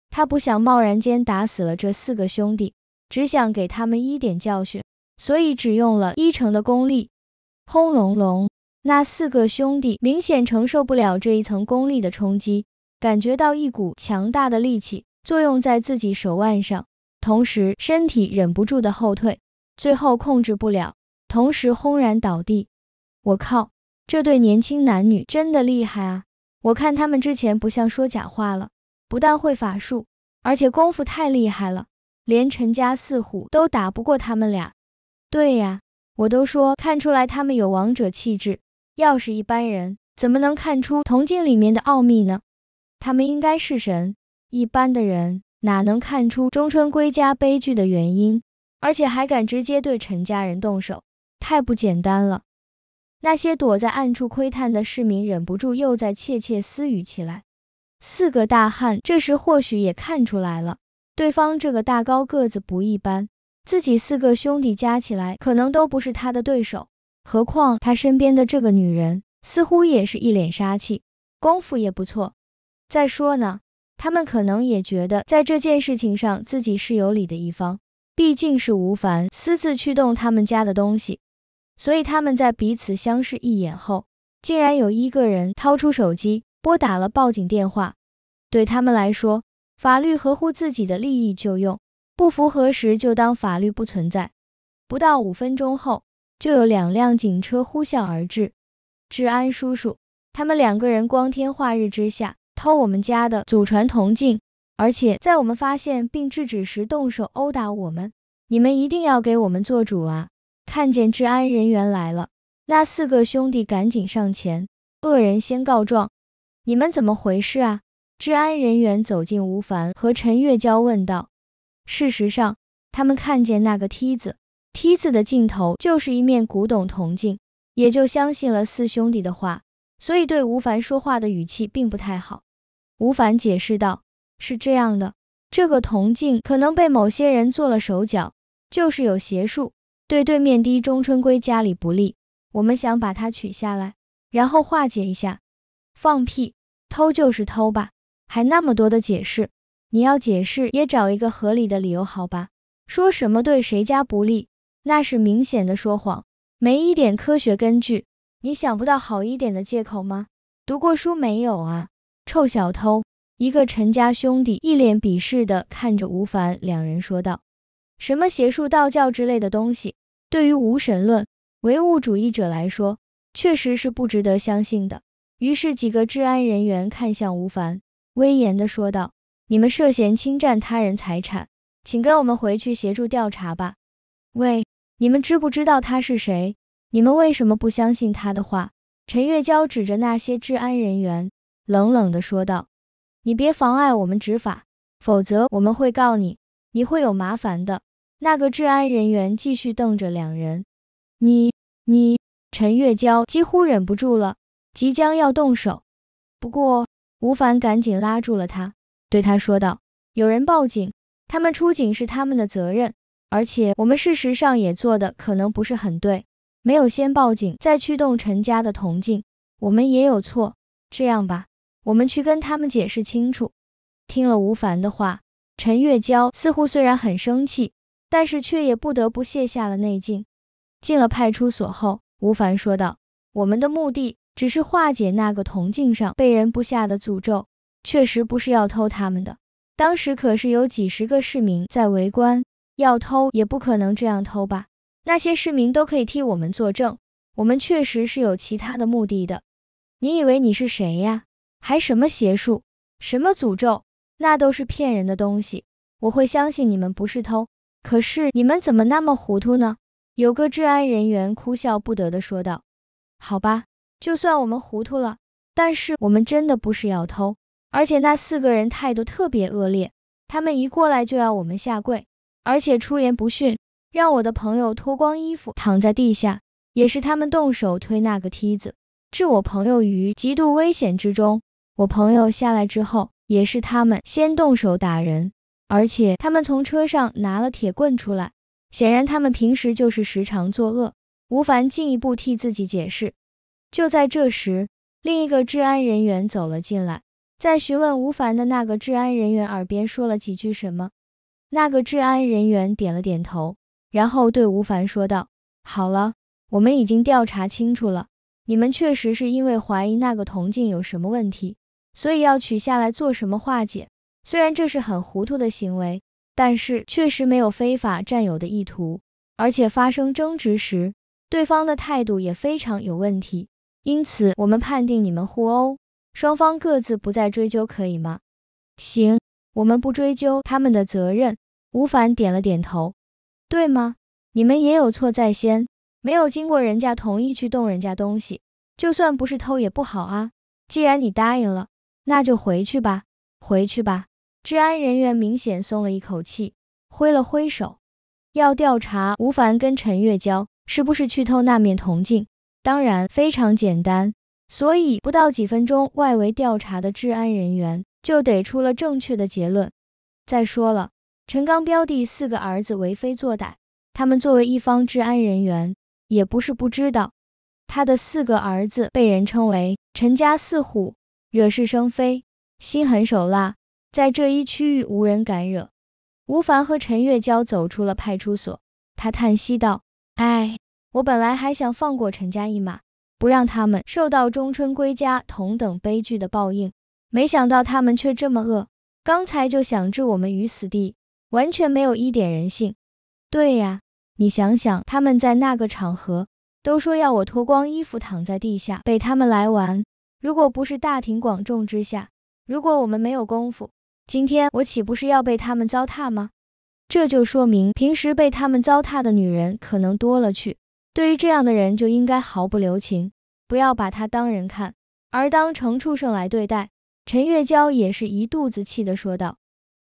他不想贸然间打死了这四个兄弟，只想给他们一点教训。所以只用了一成的功力，轰隆隆，那四个兄弟明显承受不了这一层功力的冲击，感觉到一股强大的力气作用在自己手腕上，同时身体忍不住的后退，最后控制不了，同时轰然倒地。我靠，这对年轻男女真的厉害啊！我看他们之前不像说假话了，不但会法术，而且功夫太厉害了，连陈家四虎都打不过他们俩。对呀，我都说看出来他们有王者气质，要是一般人，怎么能看出铜镜里面的奥秘呢？他们应该是神，一般的人哪能看出中春归家悲剧的原因，而且还敢直接对陈家人动手，太不简单了。那些躲在暗处窥探的市民忍不住又在窃窃私语起来。四个大汉这时或许也看出来了，对方这个大高个子不一般。自己四个兄弟加起来，可能都不是他的对手，何况他身边的这个女人，似乎也是一脸杀气，功夫也不错。再说呢，他们可能也觉得在这件事情上自己是有理的一方，毕竟是吴凡私自去动他们家的东西，所以他们在彼此相视一眼后，竟然有一个人掏出手机拨打了报警电话。对他们来说，法律合乎自己的利益就用。不符合时就当法律不存在。不到五分钟后，就有两辆警车呼啸而至。治安叔叔，他们两个人光天化日之下偷我们家的祖传铜镜，而且在我们发现并制止时动手殴打我们，你们一定要给我们做主啊！看见治安人员来了，那四个兄弟赶紧上前。恶人先告状，你们怎么回事啊？治安人员走近吴凡和陈月娇问道。事实上，他们看见那个梯子，梯子的尽头就是一面古董铜镜，也就相信了四兄弟的话，所以对吴凡说话的语气并不太好。吴凡解释道：“是这样的，这个铜镜可能被某些人做了手脚，就是有邪术，对对面的钟春归家里不利。我们想把它取下来，然后化解一下。”放屁，偷就是偷吧，还那么多的解释。你要解释也找一个合理的理由好吧，说什么对谁家不利，那是明显的说谎，没一点科学根据。你想不到好一点的借口吗？读过书没有啊，臭小偷！一个陈家兄弟一脸鄙视的看着吴凡两人说道，什么邪术、道教之类的东西，对于无神论、唯物主义者来说，确实是不值得相信的。于是几个治安人员看向吴凡，威严的说道。你们涉嫌侵占他人财产，请跟我们回去协助调查吧。喂，你们知不知道他是谁？你们为什么不相信他的话？陈月娇指着那些治安人员，冷冷的说道：“你别妨碍我们执法，否则我们会告你，你会有麻烦的。”那个治安人员继续瞪着两人。你你，陈月娇几乎忍不住了，即将要动手，不过吴凡赶紧拉住了他。对他说道：“有人报警，他们出警是他们的责任，而且我们事实上也做的可能不是很对，没有先报警再驱动陈家的铜镜，我们也有错。这样吧，我们去跟他们解释清楚。”听了吴凡的话，陈月娇似乎虽然很生气，但是却也不得不卸下了内镜。进了派出所后，吴凡说道：“我们的目的只是化解那个铜镜上被人布下的诅咒。”确实不是要偷他们的，当时可是有几十个市民在围观，要偷也不可能这样偷吧，那些市民都可以替我们作证，我们确实是有其他的目的的。你以为你是谁呀？还什么邪术，什么诅咒，那都是骗人的东西，我会相信你们不是偷。可是你们怎么那么糊涂呢？有个治安人员哭笑不得的说道：“好吧，就算我们糊涂了，但是我们真的不是要偷。”而且那四个人态度特别恶劣，他们一过来就要我们下跪，而且出言不逊，让我的朋友脱光衣服躺在地下，也是他们动手推那个梯子，置我朋友于极度危险之中。我朋友下来之后，也是他们先动手打人，而且他们从车上拿了铁棍出来，显然他们平时就是时常作恶。吴凡进一步替自己解释。就在这时，另一个治安人员走了进来。在询问吴凡的那个治安人员耳边说了几句什么，那个治安人员点了点头，然后对吴凡说道：“好了，我们已经调查清楚了，你们确实是因为怀疑那个铜镜有什么问题，所以要取下来做什么化解。虽然这是很糊涂的行为，但是确实没有非法占有的意图，而且发生争执时，对方的态度也非常有问题，因此我们判定你们互殴。”双方各自不再追究，可以吗？行，我们不追究他们的责任。吴凡点了点头，对吗？你们也有错在先，没有经过人家同意去动人家东西，就算不是偷也不好啊。既然你答应了，那就回去吧，回去吧。治安人员明显松了一口气，挥了挥手。要调查吴凡跟陈月娇是不是去偷那面铜镜，当然非常简单。所以不到几分钟，外围调查的治安人员就得出了正确的结论。再说了，陈刚标的四个儿子为非作歹，他们作为一方治安人员，也不是不知道，他的四个儿子被人称为陈家四虎，惹是生非，心狠手辣，在这一区域无人敢惹。吴凡和陈月娇走出了派出所，他叹息道：“唉，我本来还想放过陈家一马。”不让他们受到中春归家同等悲剧的报应，没想到他们却这么恶，刚才就想置我们于死地，完全没有一点人性。对呀，你想想，他们在那个场合，都说要我脱光衣服躺在地下被他们来玩，如果不是大庭广众之下，如果我们没有功夫，今天我岂不是要被他们糟蹋吗？这就说明平时被他们糟蹋的女人可能多了去。对于这样的人就应该毫不留情，不要把他当人看，而当成畜生来对待。陈月娇也是一肚子气的说道：“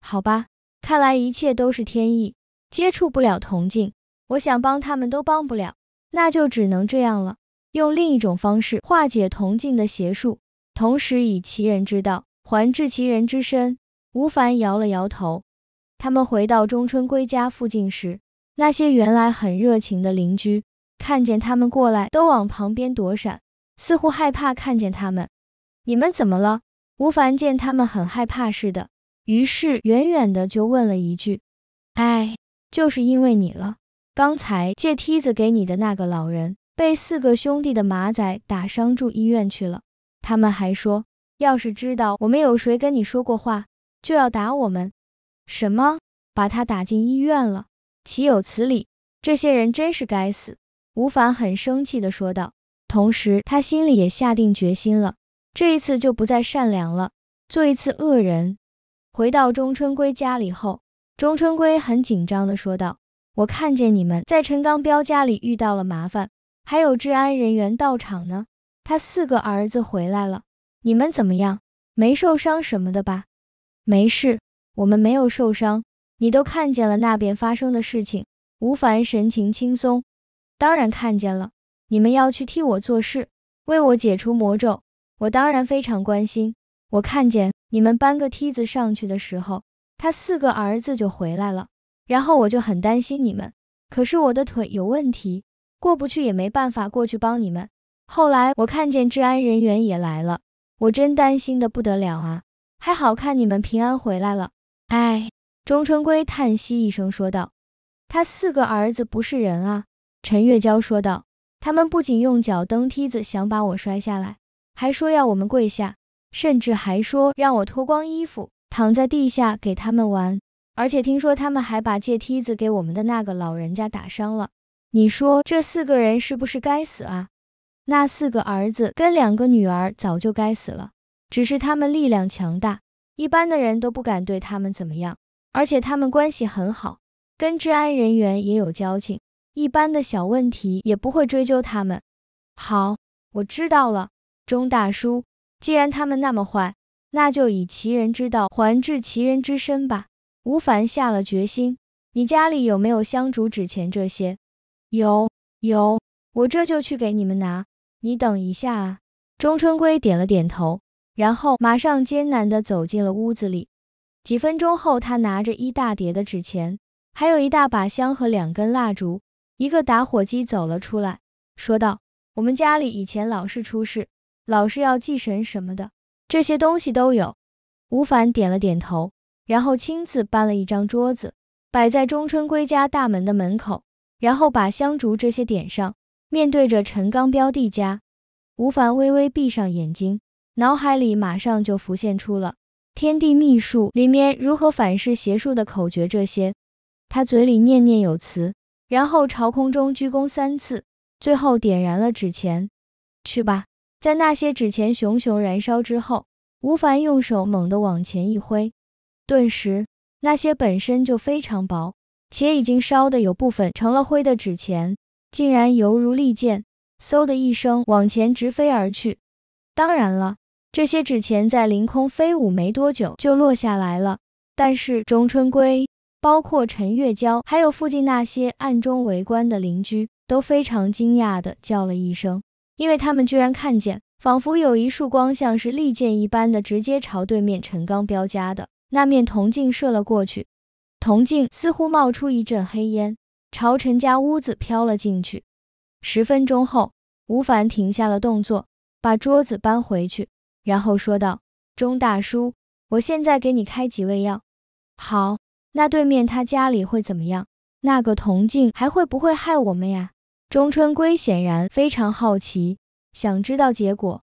好吧，看来一切都是天意，接触不了铜镜，我想帮他们都帮不了，那就只能这样了，用另一种方式化解铜镜的邪术，同时以其人之道还治其人之身。”吴凡摇了摇头。他们回到钟春归家附近时，那些原来很热情的邻居。看见他们过来，都往旁边躲闪，似乎害怕看见他们。你们怎么了？吴凡见他们很害怕似的，于是远远的就问了一句：“哎，就是因为你了。刚才借梯子给你的那个老人，被四个兄弟的马仔打伤，住医院去了。他们还说，要是知道我们有谁跟你说过话，就要打我们。什么？把他打进医院了？岂有此理！这些人真是该死。”吴凡很生气的说道，同时他心里也下定决心了，这一次就不再善良了，做一次恶人。回到钟春贵家里后，钟春贵很紧张的说道：“我看见你们在陈刚彪家里遇到了麻烦，还有治安人员到场呢。他四个儿子回来了，你们怎么样？没受伤什么的吧？”“没事，我们没有受伤，你都看见了那边发生的事情。”吴凡神情轻松。当然看见了，你们要去替我做事，为我解除魔咒，我当然非常关心。我看见你们搬个梯子上去的时候，他四个儿子就回来了，然后我就很担心你们。可是我的腿有问题，过不去也没办法过去帮你们。后来我看见治安人员也来了，我真担心的不得了啊，还好看你们平安回来了。哎，钟春归叹息一声说道，他四个儿子不是人啊。陈月娇说道：“他们不仅用脚蹬梯子想把我摔下来，还说要我们跪下，甚至还说让我脱光衣服躺在地下给他们玩。而且听说他们还把借梯子给我们的那个老人家打伤了。你说这四个人是不是该死啊？那四个儿子跟两个女儿早就该死了，只是他们力量强大，一般的人都不敢对他们怎么样。而且他们关系很好，跟治安人员也有交情。”一般的小问题也不会追究他们。好，我知道了，钟大叔，既然他们那么坏，那就以其人之道还治其人之身吧。吴凡下了决心。你家里有没有香烛、纸钱这些？有，有，我这就去给你们拿。你等一下啊。钟春归点了点头，然后马上艰难的走进了屋子里。几分钟后，他拿着一大叠的纸钱，还有一大把香和两根蜡烛。一个打火机走了出来，说道：“我们家里以前老是出事，老是要祭神什么的，这些东西都有。”吴凡点了点头，然后亲自搬了一张桌子，摆在钟春归家大门的门口，然后把香烛这些点上，面对着陈刚标弟家，吴凡微微闭上眼睛，脑海里马上就浮现出了《天地秘术》里面如何反噬邪术的口诀这些，他嘴里念念有词。然后朝空中鞠躬三次，最后点燃了纸钱。去吧，在那些纸钱熊熊燃烧之后，吴凡用手猛地往前一挥，顿时那些本身就非常薄且已经烧的有部分成了灰的纸钱，竟然犹如利剑，嗖的一声往前直飞而去。当然了，这些纸钱在凌空飞舞没多久就落下来了，但是中春归。包括陈月娇，还有附近那些暗中围观的邻居，都非常惊讶的叫了一声，因为他们居然看见，仿佛有一束光，像是利剑一般的，直接朝对面陈刚标家的那面铜镜射了过去，铜镜似乎冒出一阵黑烟，朝陈家屋子飘了进去。十分钟后，吴凡停下了动作，把桌子搬回去，然后说道：“钟大叔，我现在给你开几味药。”好。那对面他家里会怎么样？那个铜镜还会不会害我们呀？中春龟显然非常好奇，想知道结果。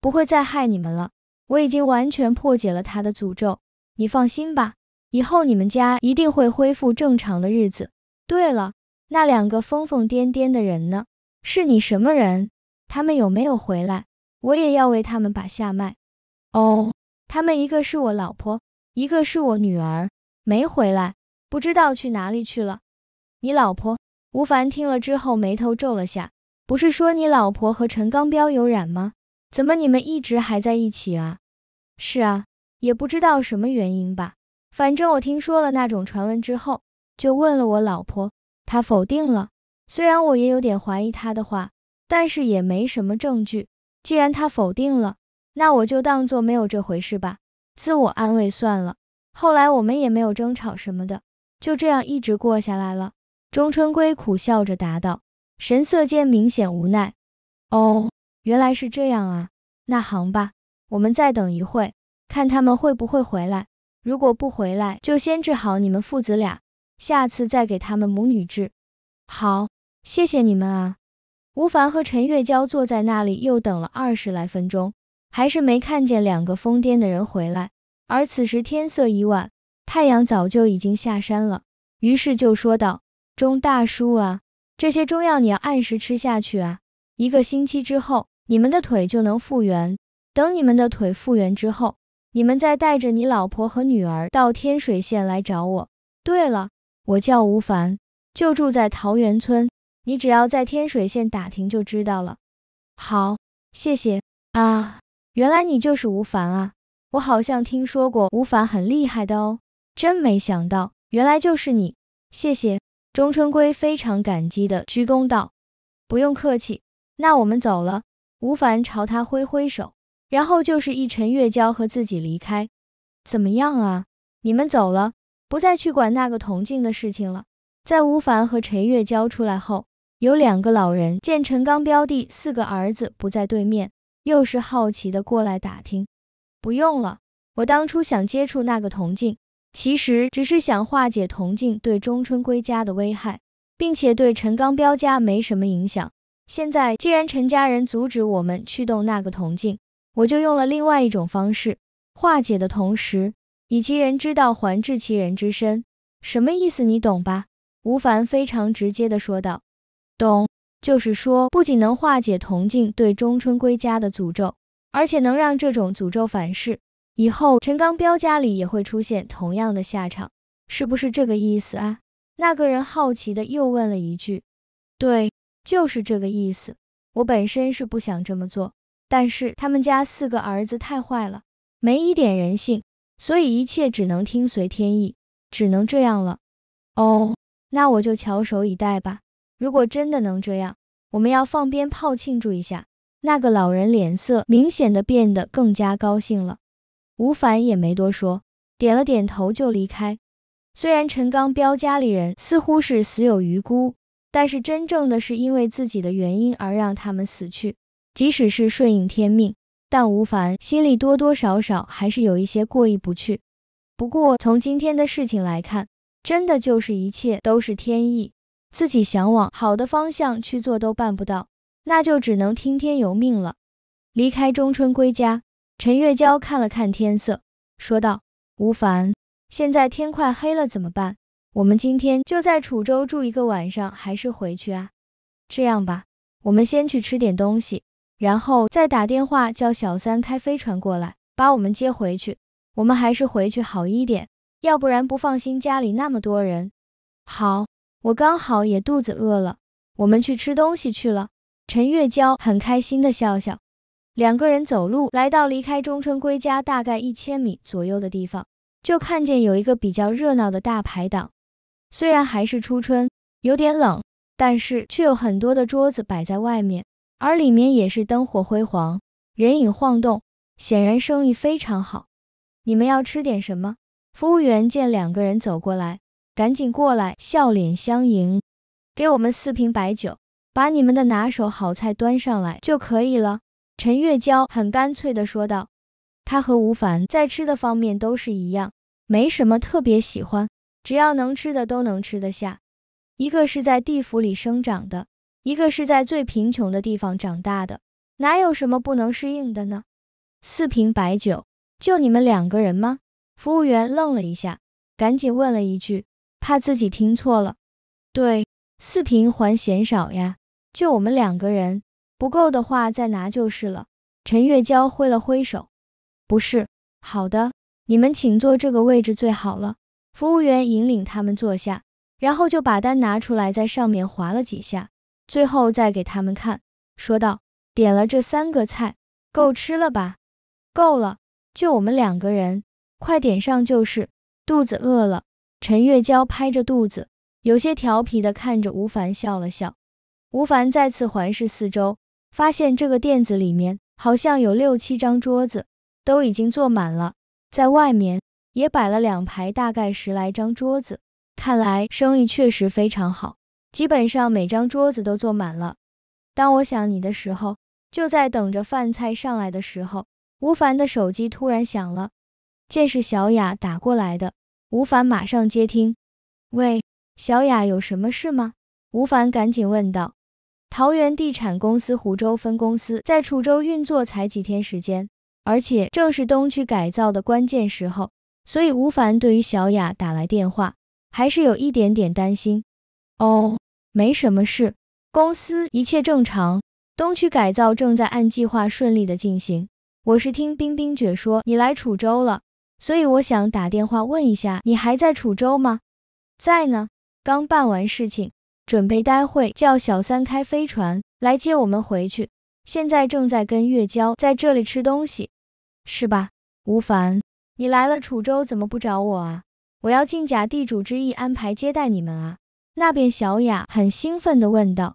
不会再害你们了，我已经完全破解了他的诅咒，你放心吧，以后你们家一定会恢复正常的日子。对了，那两个疯疯癫癫的人呢？是你什么人？他们有没有回来？我也要为他们把下脉。哦，他们一个是我老婆，一个是我女儿。没回来，不知道去哪里去了。你老婆？吴凡听了之后，眉头皱了下。不是说你老婆和陈刚彪有染吗？怎么你们一直还在一起啊？是啊，也不知道什么原因吧。反正我听说了那种传闻之后，就问了我老婆，她否定了。虽然我也有点怀疑她的话，但是也没什么证据。既然她否定了，那我就当做没有这回事吧，自我安慰算了。后来我们也没有争吵什么的，就这样一直过下来了。钟春桂苦笑着答道，神色间明显无奈。哦，原来是这样啊，那行吧，我们再等一会，看他们会不会回来。如果不回来，就先治好你们父子俩，下次再给他们母女治。好，谢谢你们啊。吴凡和陈月娇坐在那里又等了二十来分钟，还是没看见两个疯癫的人回来。而此时天色已晚，太阳早就已经下山了，于是就说道：“钟大叔啊，这些中药你要按时吃下去啊，一个星期之后，你们的腿就能复原。等你们的腿复原之后，你们再带着你老婆和女儿到天水县来找我。对了，我叫吴凡，就住在桃源村，你只要在天水县打听就知道了。”好，谢谢啊，原来你就是吴凡啊。我好像听说过吴凡很厉害的哦，真没想到，原来就是你，谢谢。钟春归非常感激的鞠躬道，不用客气。那我们走了。吴凡朝他挥挥手，然后就是一陈月娇和自己离开。怎么样啊？你们走了，不再去管那个铜镜的事情了。在吴凡和陈月娇出来后，有两个老人见陈刚彪弟四个儿子不在对面，又是好奇的过来打听。不用了，我当初想接触那个铜镜，其实只是想化解铜镜对中春归家的危害，并且对陈刚彪家没什么影响。现在既然陈家人阻止我们去动那个铜镜，我就用了另外一种方式，化解的同时，以其人之道还治其人之身，什么意思你懂吧？吴凡非常直接的说道，懂，就是说不仅能化解铜镜对中春归家的诅咒。而且能让这种诅咒反噬，以后陈刚彪家里也会出现同样的下场，是不是这个意思啊？那个人好奇的又问了一句。对，就是这个意思。我本身是不想这么做，但是他们家四个儿子太坏了，没一点人性，所以一切只能听随天意，只能这样了。哦，那我就翘首以待吧。如果真的能这样，我们要放鞭炮庆祝一下。那个老人脸色明显的变得更加高兴了，吴凡也没多说，点了点头就离开。虽然陈刚彪家里人似乎是死有余辜，但是真正的是因为自己的原因而让他们死去，即使是顺应天命，但吴凡心里多多少少还是有一些过意不去。不过从今天的事情来看，真的就是一切都是天意，自己想往好的方向去做都办不到。那就只能听天由命了。离开中春归家，陈月娇看了看天色，说道：“吴凡，现在天快黑了，怎么办？我们今天就在楚州住一个晚上，还是回去啊？这样吧，我们先去吃点东西，然后再打电话叫小三开飞船过来，把我们接回去。我们还是回去好一点，要不然不放心家里那么多人。好，我刚好也肚子饿了，我们去吃东西去了。”陈月娇很开心的笑笑，两个人走路来到离开中春归家大概一千米左右的地方，就看见有一个比较热闹的大排档。虽然还是初春，有点冷，但是却有很多的桌子摆在外面，而里面也是灯火辉煌，人影晃动，显然生意非常好。你们要吃点什么？服务员见两个人走过来，赶紧过来笑脸相迎，给我们四瓶白酒。把你们的拿手好菜端上来就可以了。”陈月娇很干脆的说道。她和吴凡在吃的方面都是一样，没什么特别喜欢，只要能吃的都能吃得下。一个是在地府里生长的，一个是在最贫穷的地方长大的，哪有什么不能适应的呢？四瓶白酒，就你们两个人吗？服务员愣了一下，赶紧问了一句，怕自己听错了。对。四平还嫌少呀，就我们两个人，不够的话再拿就是了。陈月娇挥了挥手，不是，好的，你们请坐这个位置最好了。服务员引领他们坐下，然后就把单拿出来，在上面划了几下，最后再给他们看，说道：“点了这三个菜，够吃了吧？够了，就我们两个人，快点上就是。肚子饿了，陈月娇拍着肚子。”有些调皮的看着吴凡笑了笑，吴凡再次环视四周，发现这个店子里面好像有六七张桌子，都已经坐满了，在外面也摆了两排，大概十来张桌子，看来生意确实非常好，基本上每张桌子都坐满了。当我想你的时候，就在等着饭菜上来的时候，吴凡的手机突然响了，见是小雅打过来的，吴凡马上接听，喂。小雅有什么事吗？吴凡赶紧问道。桃园地产公司湖州分公司在楚州运作才几天时间，而且正是东区改造的关键时候，所以吴凡对于小雅打来电话还是有一点点担心。哦，没什么事，公司一切正常，东区改造正在按计划顺利的进行。我是听冰冰姐说你来楚州了，所以我想打电话问一下，你还在楚州吗？在呢。刚办完事情，准备待会叫小三开飞船来接我们回去，现在正在跟月娇在这里吃东西，是吧？吴凡，你来了楚州怎么不找我啊？我要尽假地主之谊安排接待你们啊。那边小雅很兴奋地问道，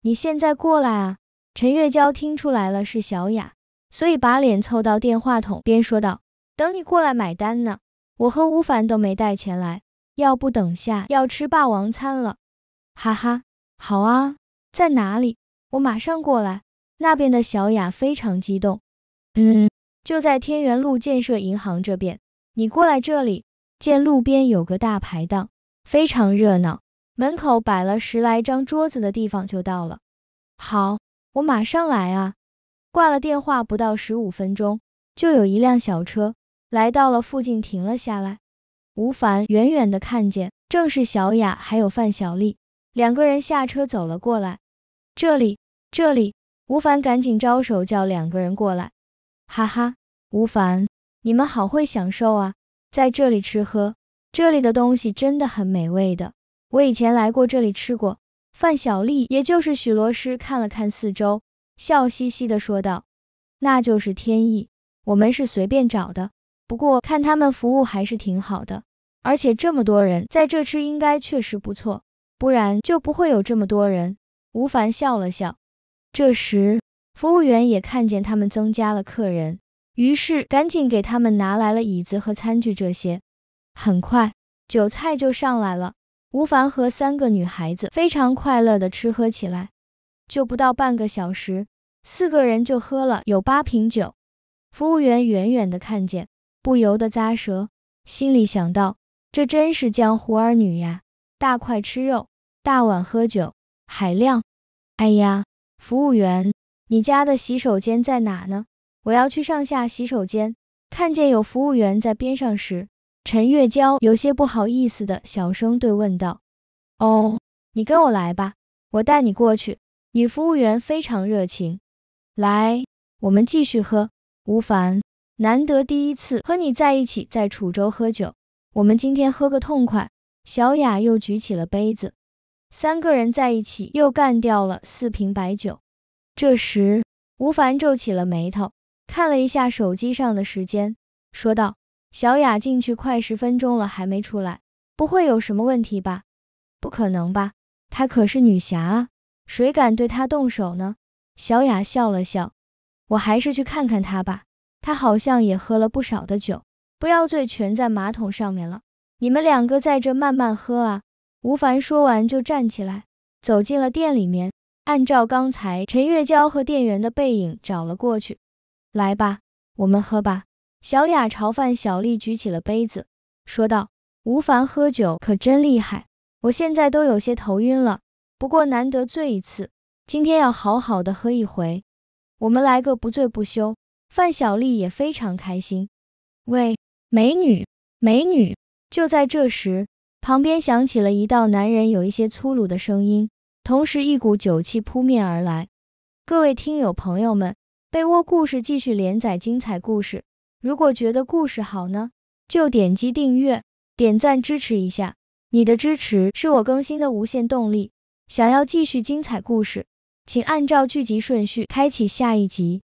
你现在过来啊？陈月娇听出来了是小雅，所以把脸凑到电话筒边说道，等你过来买单呢，我和吴凡都没带钱来。要不等下要吃霸王餐了，哈哈，好啊，在哪里？我马上过来。那边的小雅非常激动，嗯，就在天元路建设银行这边，你过来这里，见路边有个大排档，非常热闹，门口摆了十来张桌子的地方就到了。好，我马上来啊。挂了电话不到十五分钟，就有一辆小车来到了附近停了下来。吴凡远远的看见，正是小雅还有范小丽两个人下车走了过来。这里，这里，吴凡赶紧招手叫两个人过来。哈哈，吴凡，你们好会享受啊，在这里吃喝，这里的东西真的很美味的。我以前来过这里吃过。范小丽也就是许罗师看了看四周，笑嘻嘻的说道：“那就是天意，我们是随便找的，不过看他们服务还是挺好的。”而且这么多人在这吃应该确实不错，不然就不会有这么多人。吴凡笑了笑。这时，服务员也看见他们增加了客人，于是赶紧给他们拿来了椅子和餐具这些。很快，酒菜就上来了。吴凡和三个女孩子非常快乐的吃喝起来。就不到半个小时，四个人就喝了有八瓶酒。服务员远远的看见，不由得咂舌，心里想到。这真是江湖儿女呀，大块吃肉，大碗喝酒，海量。哎呀，服务员，你家的洗手间在哪呢？我要去上下洗手间。看见有服务员在边上时，陈月娇有些不好意思的小声对问道。哦，你跟我来吧，我带你过去。女服务员非常热情，来，我们继续喝。吴凡，难得第一次和你在一起在楚州喝酒。我们今天喝个痛快！小雅又举起了杯子，三个人在一起又干掉了四瓶白酒。这时，吴凡皱起了眉头，看了一下手机上的时间，说道：“小雅进去快十分钟了，还没出来，不会有什么问题吧？不可能吧，她可是女侠啊，谁敢对她动手呢？”小雅笑了笑：“我还是去看看她吧，她好像也喝了不少的酒。”不要醉，全在马桶上面了。你们两个在这慢慢喝啊。吴凡说完就站起来，走进了店里面，按照刚才陈月娇和店员的背影找了过去。来吧，我们喝吧。小雅朝范小丽举起了杯子，说道：“吴凡喝酒可真厉害，我现在都有些头晕了，不过难得醉一次，今天要好好的喝一回。我们来个不醉不休。”范小丽也非常开心。喂。美女，美女！就在这时，旁边响起了一道男人有一些粗鲁的声音，同时一股酒气扑面而来。各位听友朋友们，被窝故事继续连载精彩故事，如果觉得故事好呢，就点击订阅、点赞支持一下，你的支持是我更新的无限动力。想要继续精彩故事，请按照剧集顺序开启下一集。